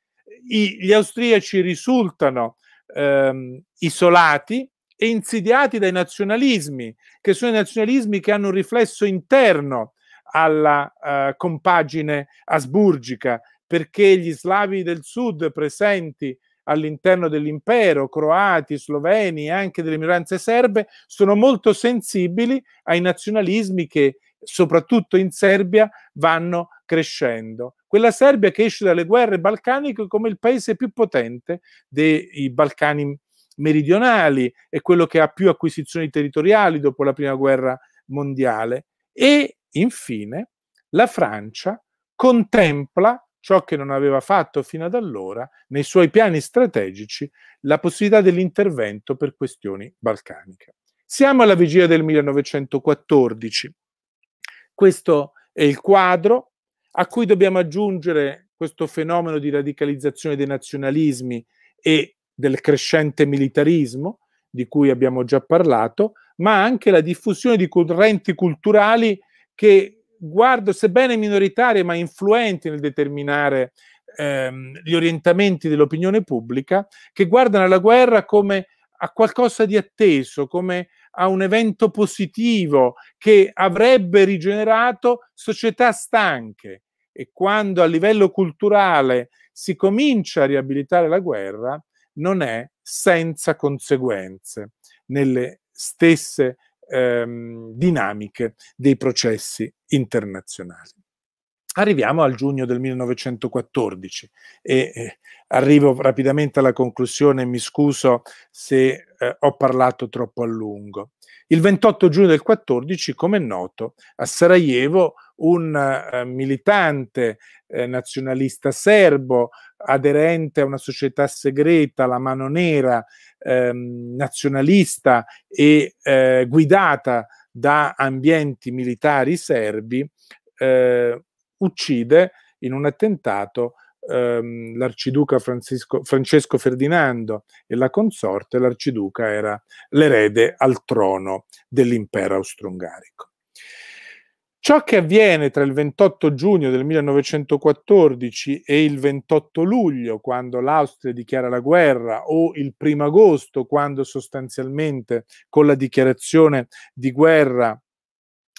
i, gli austriaci risultano ehm, isolati e insidiati dai nazionalismi, che sono i nazionalismi che hanno un riflesso interno alla eh, compagine asburgica, perché gli slavi del sud presenti all'interno dell'impero, croati, sloveni e anche delle minoranze serbe, sono molto sensibili ai nazionalismi che soprattutto in Serbia, vanno crescendo. Quella Serbia che esce dalle guerre balcaniche come il paese più potente dei Balcani meridionali è quello che ha più acquisizioni territoriali dopo la prima guerra mondiale. E infine la Francia contempla ciò che non aveva fatto fino ad allora nei suoi piani strategici la possibilità dell'intervento per questioni balcaniche. Siamo alla vigilia del 1914. Questo è il quadro a cui dobbiamo aggiungere questo fenomeno di radicalizzazione dei nazionalismi e del crescente militarismo di cui abbiamo già parlato, ma anche la diffusione di correnti culturali che guardo, sebbene minoritarie, ma influenti nel determinare ehm, gli orientamenti dell'opinione pubblica, che guardano alla guerra come a qualcosa di atteso, come a un evento positivo che avrebbe rigenerato società stanche. E quando a livello culturale si comincia a riabilitare la guerra, non è senza conseguenze nelle stesse ehm, dinamiche dei processi internazionali. Arriviamo al giugno del 1914 e eh, Arrivo rapidamente alla conclusione, mi scuso se eh, ho parlato troppo a lungo. Il 28 giugno del 14, come è noto, a Sarajevo un eh, militante eh, nazionalista serbo aderente a una società segreta, la Mano Nera, ehm, nazionalista e eh, guidata da ambienti militari serbi, eh, uccide in un attentato ehm, l'arciduca Francisco, Francesco Ferdinando e la consorte, l'arciduca era l'erede al trono dell'impero austro-ungarico. Ciò che avviene tra il 28 giugno del 1914 e il 28 luglio, quando l'Austria dichiara la guerra, o il 1 agosto, quando sostanzialmente con la dichiarazione di guerra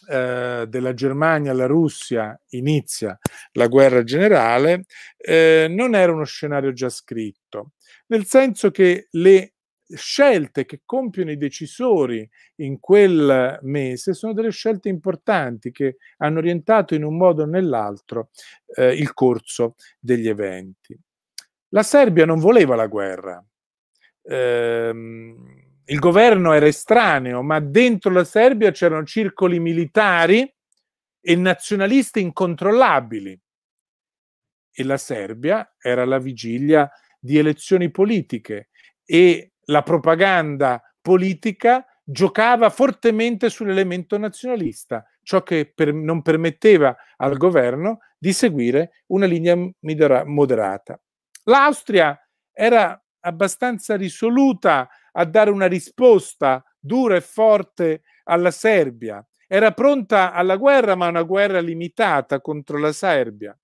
eh, della Germania alla Russia inizia la guerra generale, eh, non era uno scenario già scritto, nel senso che le scelte che compiono i decisori in quel mese sono delle scelte importanti che hanno orientato in un modo o nell'altro eh, il corso degli eventi. La Serbia non voleva la guerra. Ehm, il governo era estraneo, ma dentro la Serbia c'erano circoli militari e nazionalisti incontrollabili. E la Serbia era alla vigilia di elezioni politiche e la propaganda politica giocava fortemente sull'elemento nazionalista, ciò che per, non permetteva al governo di seguire una linea moderata. L'Austria era abbastanza risoluta a dare una risposta dura e forte alla Serbia. Era pronta alla guerra, ma una guerra limitata contro la Serbia.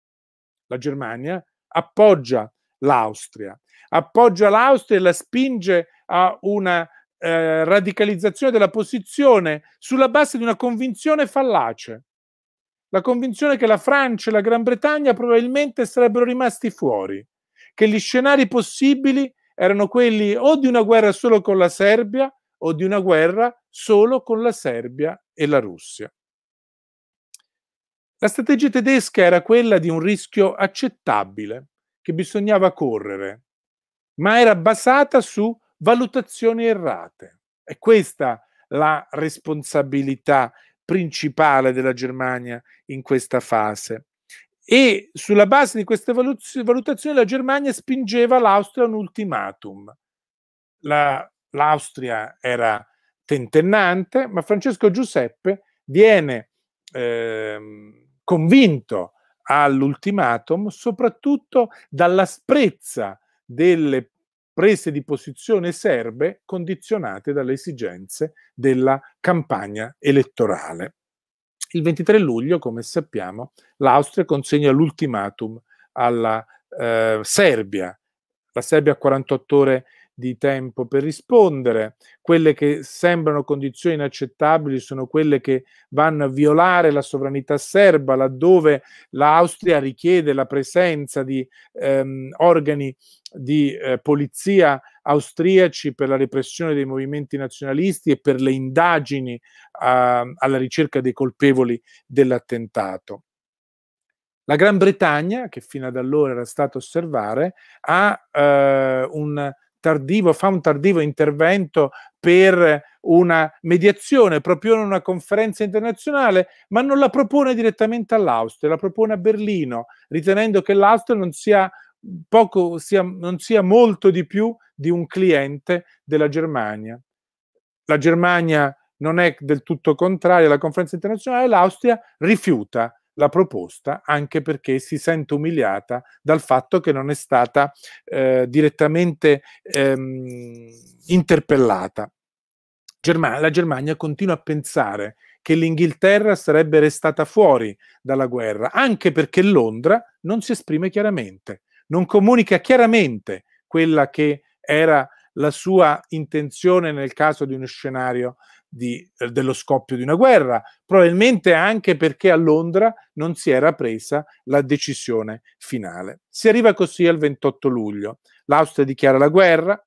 La Germania appoggia l'Austria, appoggia l'Austria e la spinge a una eh, radicalizzazione della posizione sulla base di una convinzione fallace, la convinzione che la Francia e la Gran Bretagna probabilmente sarebbero rimasti fuori, che gli scenari possibili erano quelli o di una guerra solo con la Serbia o di una guerra solo con la Serbia e la Russia. La strategia tedesca era quella di un rischio accettabile che bisognava correre, ma era basata su valutazioni errate. È questa la responsabilità principale della Germania in questa fase e sulla base di queste valutazioni la Germania spingeva l'Austria a un ultimatum. La, L'Austria era tentennante, ma Francesco Giuseppe viene eh, convinto all'ultimatum soprattutto dall'asprezza delle prese di posizione serbe condizionate dalle esigenze della campagna elettorale il 23 luglio, come sappiamo, l'Austria consegna l'ultimatum alla eh, Serbia, la Serbia ha 48 ore di tempo per rispondere. Quelle che sembrano condizioni inaccettabili sono quelle che vanno a violare la sovranità serba, laddove l'Austria richiede la presenza di ehm, organi di eh, polizia austriaci per la repressione dei movimenti nazionalisti e per le indagini eh, alla ricerca dei colpevoli dell'attentato. La Gran Bretagna, che fino ad allora era stata osservare, ha eh, un tardivo, fa un tardivo intervento per una mediazione, propone una conferenza internazionale, ma non la propone direttamente all'Austria, la propone a Berlino, ritenendo che l'Austria non sia, poco, sia, non sia molto di più di un cliente della Germania. La Germania non è del tutto contraria alla conferenza internazionale, l'Austria rifiuta la proposta anche perché si sente umiliata dal fatto che non è stata eh, direttamente ehm, interpellata. Germ- la Germania continua a pensare che l'Inghilterra sarebbe restata fuori dalla guerra, anche perché Londra non si esprime chiaramente, non comunica chiaramente quella che era la sua intenzione nel caso di uno scenario di, eh, dello scoppio di una guerra, probabilmente anche perché a Londra non si era presa la decisione finale. Si arriva così al 28 luglio, l'Austria dichiara la guerra,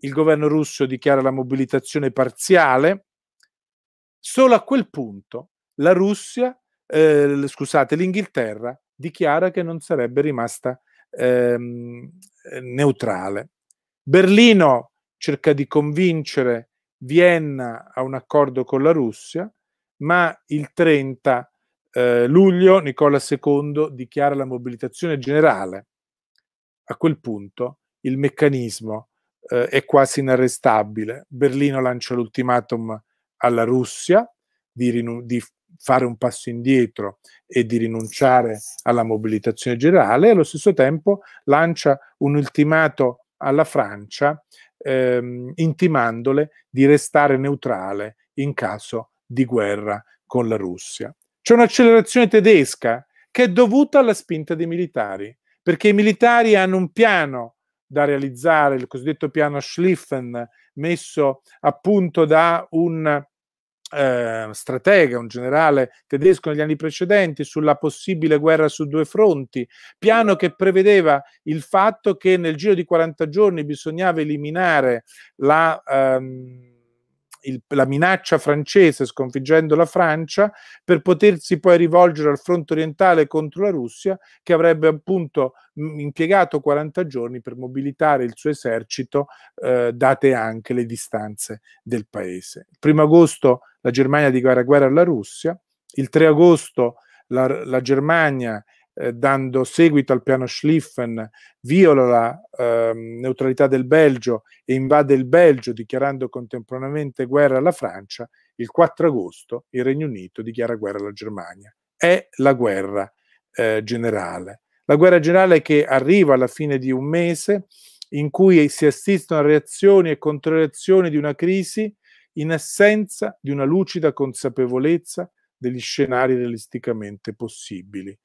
il governo russo dichiara la mobilitazione parziale, solo a quel punto la Russia, eh, scusate, l'Inghilterra dichiara che non sarebbe rimasta ehm, neutrale. Berlino cerca di convincere Vienna ha un accordo con la Russia, ma il 30 eh, luglio Nicola II dichiara la mobilitazione generale. A quel punto il meccanismo eh, è quasi inarrestabile. Berlino lancia l'ultimatum alla Russia di, rinun- di fare un passo indietro e di rinunciare alla mobilitazione generale e allo stesso tempo lancia un ultimato alla Francia ehm, intimandole di restare neutrale in caso di guerra con la Russia. C'è un'accelerazione tedesca che è dovuta alla spinta dei militari, perché i militari hanno un piano da realizzare, il cosiddetto piano Schlieffen, messo a punto da un eh, stratega, un generale tedesco negli anni precedenti sulla possibile guerra su due fronti, piano che prevedeva il fatto che nel giro di 40 giorni bisognava eliminare la... Ehm, il, la minaccia francese sconfiggendo la Francia per potersi poi rivolgere al fronte orientale contro la Russia che avrebbe appunto impiegato 40 giorni per mobilitare il suo esercito eh, date anche le distanze del paese. Il primo agosto la Germania dichiara guerra alla Russia, il 3 agosto la, la Germania, eh, dando seguito al piano Schlieffen, viola la eh, neutralità del Belgio e invade il Belgio dichiarando contemporaneamente guerra alla Francia, il 4 agosto il Regno Unito dichiara guerra alla Germania. È la guerra eh, generale. La guerra generale che arriva alla fine di un mese in cui si assistono a reazioni e controreazioni di una crisi in assenza di una lucida consapevolezza degli scenari realisticamente possibili,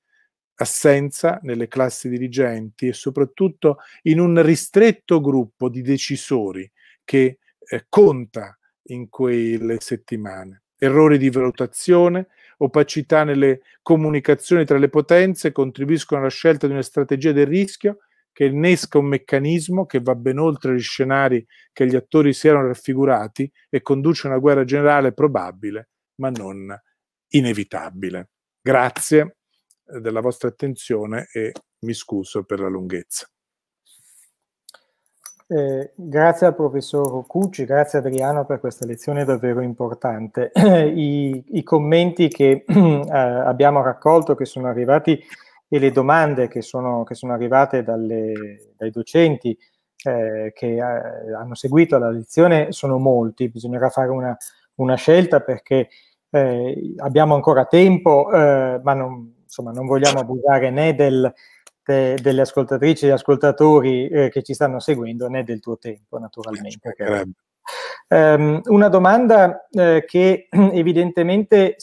assenza nelle classi dirigenti e soprattutto in un ristretto gruppo di decisori che eh, conta in quelle settimane. Errori di valutazione, opacità nelle comunicazioni tra le potenze contribuiscono alla scelta di una strategia del rischio che innesca un meccanismo che va ben oltre gli scenari che gli attori si erano raffigurati e conduce a una guerra generale probabile, ma non inevitabile. Grazie eh, della vostra attenzione e mi scuso per la lunghezza. Eh, grazie al professor Cucci, grazie Adriano per questa lezione davvero importante. I, I, commenti che eh, abbiamo raccolto, che sono arrivati e le domande che sono, che sono arrivate dalle, dai docenti eh, che eh, hanno seguito la lezione sono molti, bisognerà fare una, una scelta perché eh, abbiamo ancora tempo, eh, ma non, insomma, non, vogliamo abusare né del, de, delle ascoltatrici e ascoltatori eh, che ci stanno seguendo né del tuo tempo, naturalmente. Um, una domanda eh, che evidentemente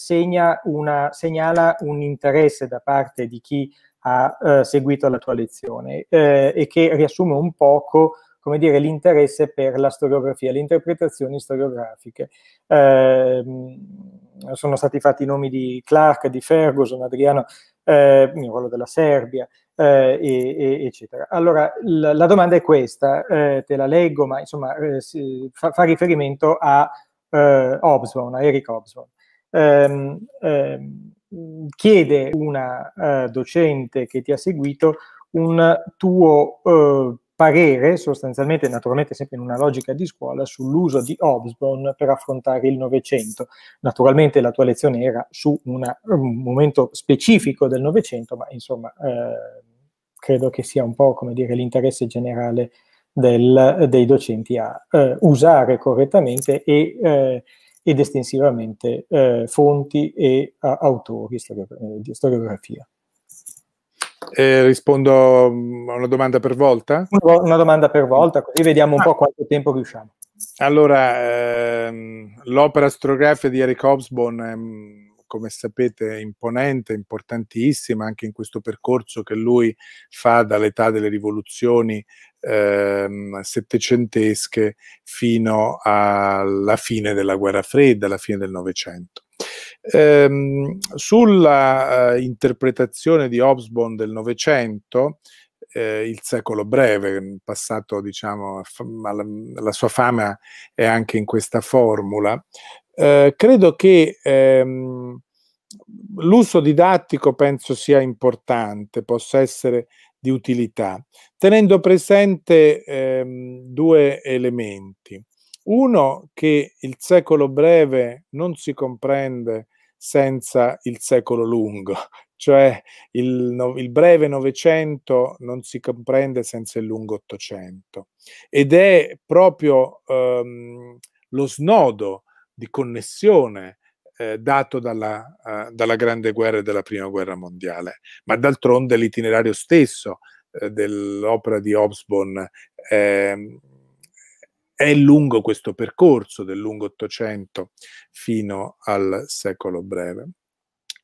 una, segnala un interesse da parte di chi ha eh, seguito la tua lezione eh, e che riassume un poco come dire, l'interesse per la storiografia, le interpretazioni storiografiche. Ehm, sono stati fatti i nomi di Clark, di Ferguson, Adriano, eh, in ruolo della Serbia, eh, e, e, eccetera. Allora, la, la, domanda è questa, eh, te la leggo, ma insomma eh, si, fa, fa, riferimento a eh, Hobsbawm, a Eric Hobsbawm. Ehm, ehm, chiede una uh, docente che ti ha seguito un tuo uh, parere, sostanzialmente, naturalmente sempre in una logica di scuola, sull'uso di Hobsbawm per affrontare il Novecento. Naturalmente la tua lezione era su una, un momento specifico del Novecento, ma insomma eh, credo che sia un po' come dire l'interesse generale del, dei docenti a eh, usare correttamente e, eh, ed estensivamente eh, fonti e a, autori di storiografia. Eh, rispondo a una domanda per volta? Una domanda per volta, così vediamo un ah. po' quanto tempo riusciamo. Allora, ehm, l'opera storiografica di Eric Hobsbawm ehm, come sapete, imponente, importantissima anche in questo percorso che lui fa dall'età delle rivoluzioni ehm, settecentesche fino alla fine della guerra fredda, alla fine del Novecento. Ehm, sulla eh, interpretazione di Hobsbawm del Novecento, eh, il secolo breve, passato diciamo, alla, la sua fama è anche in questa formula. Eh, credo che ehm, l'uso didattico penso sia importante, possa essere di utilità, tenendo presente ehm, due elementi. Uno, che il secolo breve non si comprende senza il secolo lungo, cioè il, no, il breve Novecento non si comprende senza il lungo Ottocento. Ed è proprio ehm, lo snodo di connessione eh, dato dalla, eh, dalla, Grande Guerra e dalla Prima Guerra Mondiale, ma d'altronde l'itinerario stesso eh, dell'opera di Hobsbawm ehm, è lungo questo percorso del lungo Ottocento fino al secolo breve.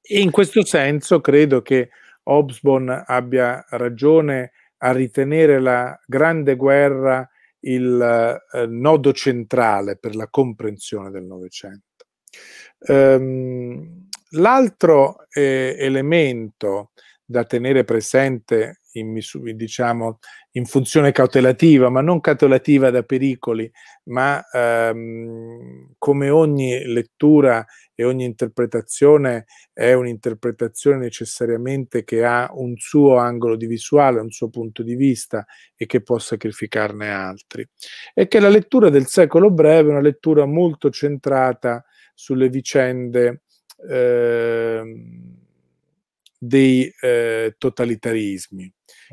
E in questo senso credo che Hobsbawm abbia ragione a ritenere la Grande Guerra il eh, nodo centrale per la comprensione del Novecento. Ehm, l'altro eh, elemento da tenere presente in, diciamo, in funzione cautelativa, ma non cautelativa da pericoli, ma ehm, come ogni lettura e ogni interpretazione è un'interpretazione necessariamente che ha un suo angolo di visuale, un suo punto di vista e che può sacrificarne altri. E che la lettura del secolo breve è una lettura molto centrata sulle vicende. Ehm, dei eh, totalitarismi,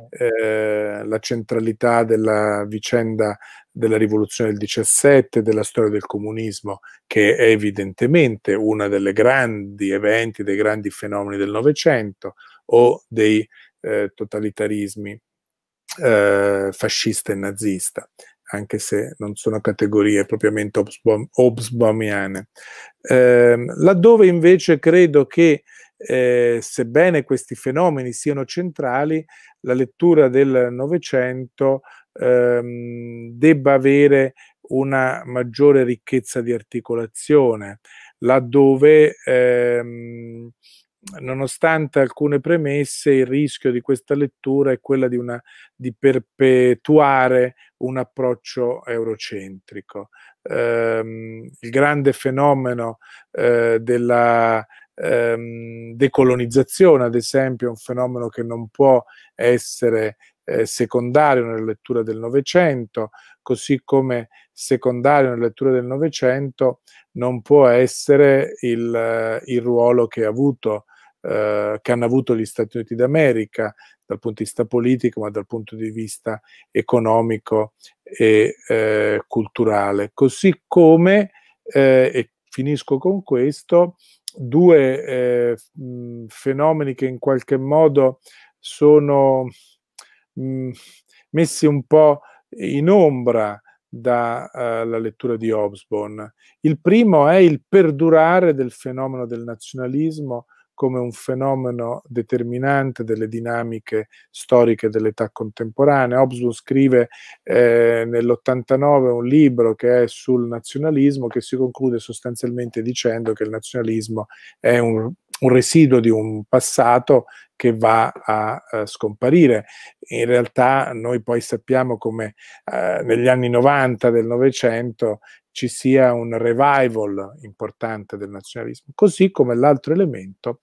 eh. eh, la centralità della vicenda della rivoluzione del 17, della storia del comunismo, che è evidentemente uno dei grandi eventi, dei grandi fenomeni del Novecento o dei eh, totalitarismi eh, fascista e nazista anche se non sono categorie propriamente obsbamiane. Obsbom- ehm, laddove invece credo che eh, sebbene questi fenomeni siano centrali, la lettura del Novecento ehm, debba avere una maggiore ricchezza di articolazione, laddove ehm, nonostante alcune premesse, il rischio di questa lettura è quello di, una, di perpetuare un approccio eurocentrico. Eh, il grande fenomeno eh, della ehm, decolonizzazione, ad esempio, è un fenomeno che non può essere eh, secondario nella lettura del Novecento, così come secondario nella lettura del Novecento non può essere il, eh, il ruolo che, avuto, eh, che hanno avuto gli Stati Uniti d'America dal punto di vista politico, ma dal punto di vista economico e eh, culturale. Così come, eh, e finisco con questo, due eh, fenomeni che in qualche modo sono mh, messi un po' in ombra dalla eh, uh, lettura di Hobsbawm. Il primo è il perdurare del fenomeno del nazionalismo come un fenomeno determinante delle dinamiche storiche dell'età contemporanea. Hobsbawm scrive eh, nell'89 un libro che è sul nazionalismo che si conclude sostanzialmente dicendo che il nazionalismo è un, un residuo di un passato che va a, a scomparire. In realtà noi poi sappiamo come eh, negli anni 90 del Novecento ci sia un revival importante del nazionalismo, così come l'altro elemento,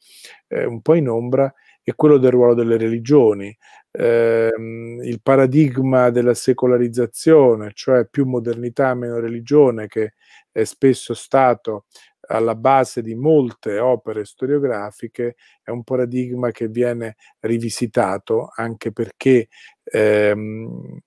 eh, un po' in ombra, è quello del ruolo delle religioni, eh, il paradigma della secolarizzazione, cioè più modernità, meno religione, che è spesso stato alla base di molte opere storiografiche, è un paradigma che viene rivisitato anche perché ehm,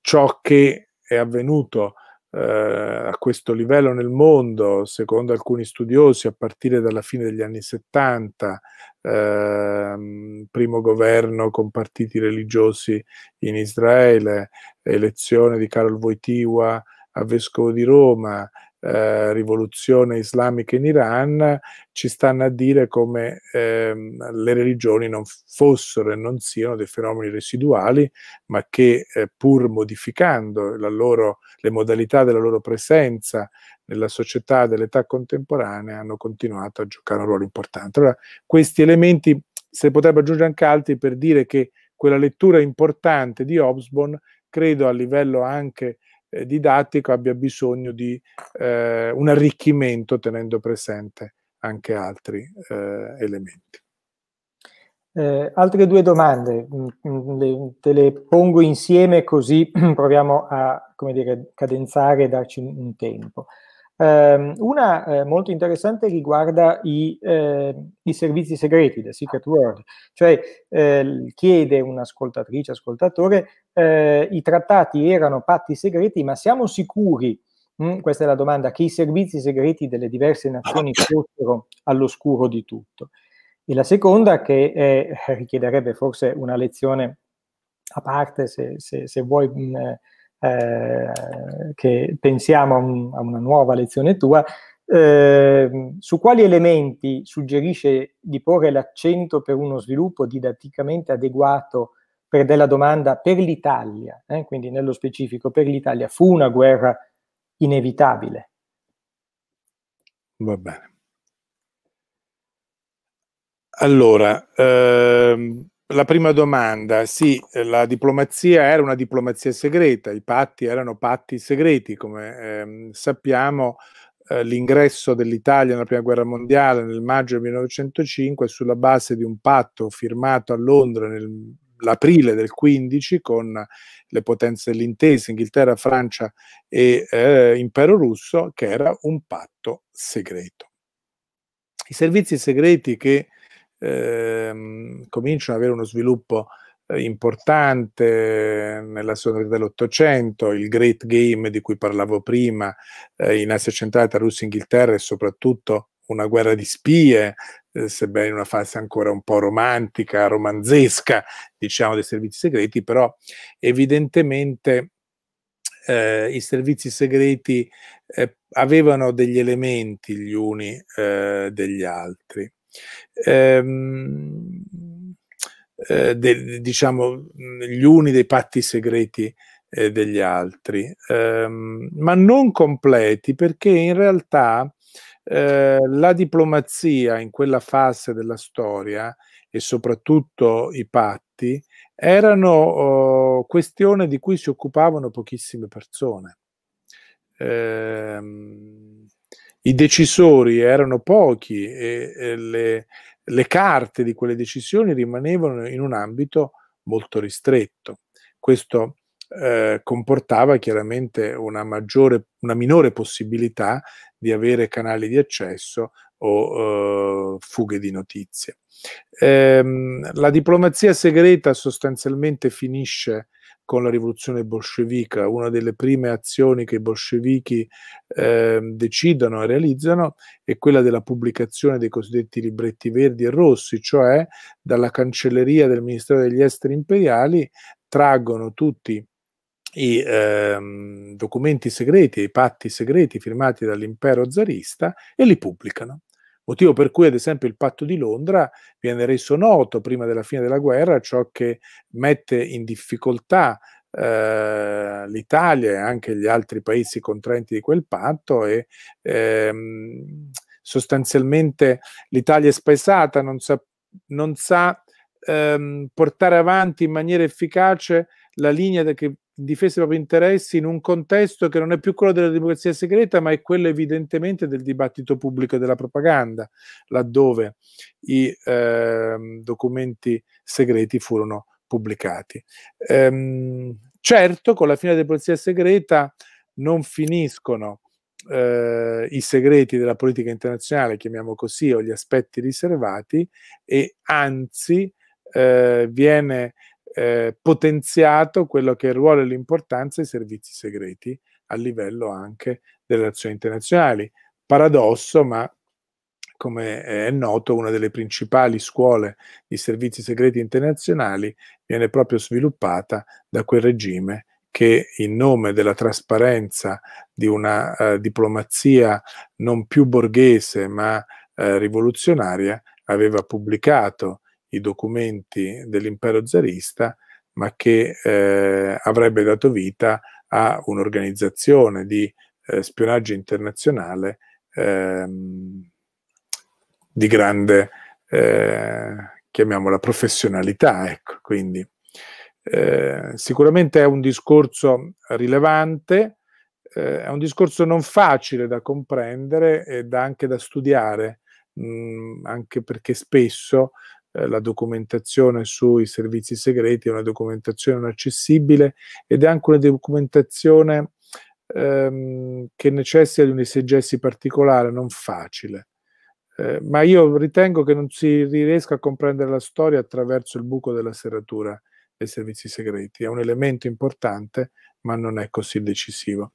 ciò che è avvenuto eh, a questo livello nel mondo, secondo alcuni studiosi, a partire dalla fine degli anni 70, eh, primo governo con partiti religiosi in Israele, elezione di Karol Wojtyla a vescovo di Roma, eh, rivoluzione islamica in Iran ci stanno a dire come ehm, le religioni non fossero e non siano dei fenomeni residuali, ma che eh, pur modificando loro, le modalità della loro presenza nella società dell'età contemporanea hanno continuato a giocare un ruolo importante. Allora, questi elementi se potrebbe aggiungere anche altri per dire che quella lettura importante di Hobsbawm, credo a livello anche eh, didattico abbia bisogno di eh, un arricchimento tenendo presente anche altri eh, elementi. Eh, altre due domande, mm, mm, le, te le pongo insieme così proviamo a dire, cadenzare e darci un tempo. Um, una eh, molto interessante riguarda i, eh, i, servizi segreti, the secret world, cioè eh, chiede un'ascoltatrice, ascoltatore, eh, i trattati erano patti segreti, ma siamo sicuri, mh, mm, questa è la domanda, che i servizi segreti delle diverse nazioni fossero all'oscuro di tutto? E la seconda, che è, eh, richiederebbe forse una lezione a parte, se, se, se vuoi... Mh, mm, eh, eh, che pensiamo a, un, a, una nuova lezione tua, eh, su quali elementi suggerisce di porre l'accento per uno sviluppo didatticamente adeguato per della domanda per l'Italia, eh? quindi nello specifico per l'Italia, fu una guerra inevitabile. Va bene. Allora, ehm, la prima domanda, sì, eh, la diplomazia era una diplomazia segreta, i patti erano patti segreti, come ehm, sappiamo eh, l'ingresso dell'Italia nella Prima Guerra Mondiale nel maggio 1905 sulla base di un patto firmato a Londra nell'aprile del 15 con le potenze dell'intesa, Inghilterra, Francia e eh, Impero russo, che era un patto segreto. I servizi segreti che ehm, cominciano ad avere uno sviluppo eh, importante nella seconda metà dell'Ottocento, il Great Game di cui parlavo prima, eh, in Asia centrale tra Russia e Inghilterra e soprattutto una guerra di spie, eh, sebbene in una fase ancora un po' romantica, romanzesca, diciamo, dei servizi segreti, però evidentemente eh, i servizi segreti eh, avevano degli elementi gli uni eh, degli altri ehm, eh, de, diciamo, gli uni dei patti segreti eh, degli altri, ehm, ma non completi perché in realtà eh, la diplomazia in quella fase della storia e soprattutto i patti erano oh, questione di cui si occupavano pochissime persone. Ehm, i decisori erano pochi e, e le, le carte di quelle decisioni rimanevano in un ambito molto ristretto. Questo eh, comportava chiaramente una, maggiore, una minore possibilità di avere canali di accesso o eh, fughe di notizie. Ehm, la diplomazia segreta sostanzialmente finisce con la rivoluzione bolscevica, una delle prime azioni che i bolscevichi eh, decidono e realizzano è quella della pubblicazione dei cosiddetti libretti verdi e rossi, cioè dalla cancelleria del Ministero degli Esteri imperiali traggono tutti i ehm, documenti segreti, i patti segreti firmati dall'impero zarista e li pubblicano. Motivo per cui, ad esempio, il patto di Londra viene reso noto prima della fine della guerra, ciò che mette in difficoltà eh, l'Italia e anche gli altri paesi contraenti di quel patto e ehm, sostanzialmente l'Italia è spesata, non sa, non sa ehm, portare avanti in maniera efficace la linea che difesa dei propri interessi in un contesto che non è più quello della democrazia segreta, ma è quello evidentemente del dibattito pubblico e della propaganda, laddove i eh, documenti segreti furono pubblicati. Ehm, certo, con la fine della democrazia segreta non finiscono eh, i segreti della politica internazionale, chiamiamo così, o gli aspetti riservati, e anzi eh, viene eh, potenziato quello che è il ruolo e l'importanza dei servizi segreti a livello anche delle relazioni internazionali. Paradosso, ma come è noto, una delle principali scuole di servizi segreti internazionali viene proprio sviluppata da quel regime che in nome della trasparenza di una eh, diplomazia non più borghese ma eh, rivoluzionaria aveva pubblicato i documenti dell'impero zarista, ma che eh, avrebbe dato vita a un'organizzazione di eh, spionaggio internazionale ehm, di grande, eh, chiamiamola, professionalità. Ecco. Quindi, eh, sicuramente è un discorso rilevante, eh, è un discorso non facile da comprendere e da, anche da studiare, mh, mm, anche perché spesso eh, la documentazione sui servizi segreti è una documentazione non accessibile ed è anche una documentazione ehm, che necessita di un'esegesi particolare, non facile. Eh, ma io ritengo che non si riesca a comprendere la storia attraverso il buco della serratura dei servizi segreti. È un elemento importante, ma non è così decisivo.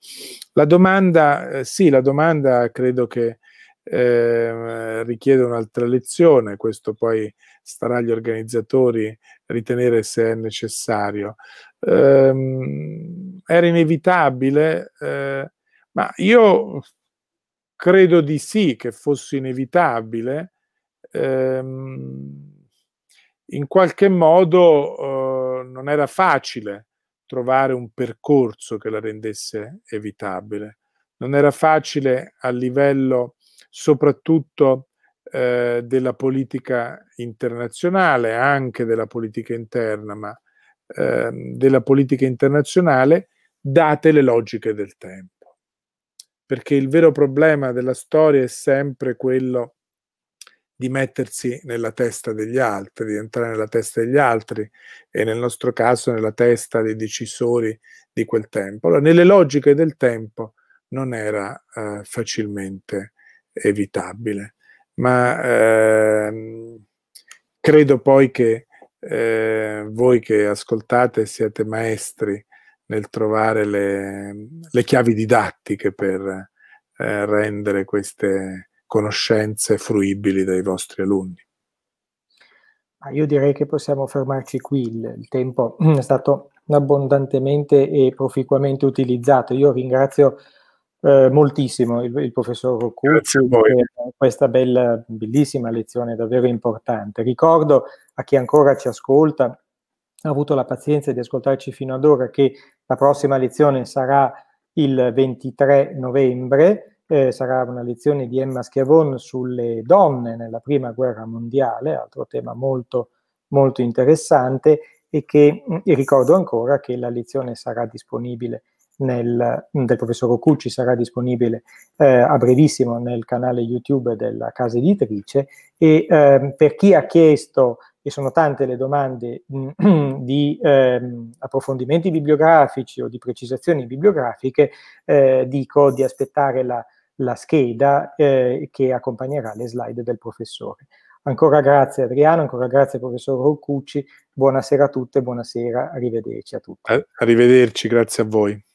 La domanda, eh, sì, la domanda credo che eh, richiede un'altra lezione, questo poi starà agli organizzatori ritenere se è necessario. Eh, era inevitabile, eh, ma io credo di sì che fosse inevitabile. Ehm, in qualche modo eh, non era facile trovare un percorso che la rendesse evitabile. Non era facile a livello soprattutto eh, della politica internazionale, anche della politica interna, ma eh, della politica internazionale, date le logiche del tempo. Perché il vero problema della storia è sempre quello di mettersi nella testa degli altri, di entrare nella testa degli altri e nel nostro caso nella testa dei decisori di quel tempo. Allora, nelle logiche del tempo non era eh, facilmente evitabile. Ma ehm, credo poi che eh, voi che ascoltate siate maestri nel trovare le, le chiavi didattiche per eh, rendere queste conoscenze fruibili dai vostri alunni. Io direi che possiamo fermarci qui, il, il tempo è stato abbondantemente e proficuamente utilizzato. Io ringrazio eh, moltissimo il, il professor Cucci per questa bella, bellissima lezione davvero importante. Ricordo a chi ancora ci ascolta, ha avuto la pazienza di ascoltarci fino ad ora, che la prossima lezione sarà il 23 novembre, eh, sarà una lezione di Emma Schiavon sulle donne nella prima guerra mondiale, altro tema molto, molto interessante e che mm, e ricordo ancora che la lezione sarà disponibile nel, del professor Ocucci sarà disponibile eh, a brevissimo nel canale YouTube della casa editrice e eh, per chi ha chiesto e sono tante le domande mh, di eh, approfondimenti bibliografici o di precisazioni bibliografiche, eh, dico di aspettare la, la scheda eh, che accompagnerà le slide del professore. Ancora grazie Adriano, ancora grazie professor Roccucci, buonasera a tutte, buonasera, arrivederci a tutti. Arrivederci, grazie a voi.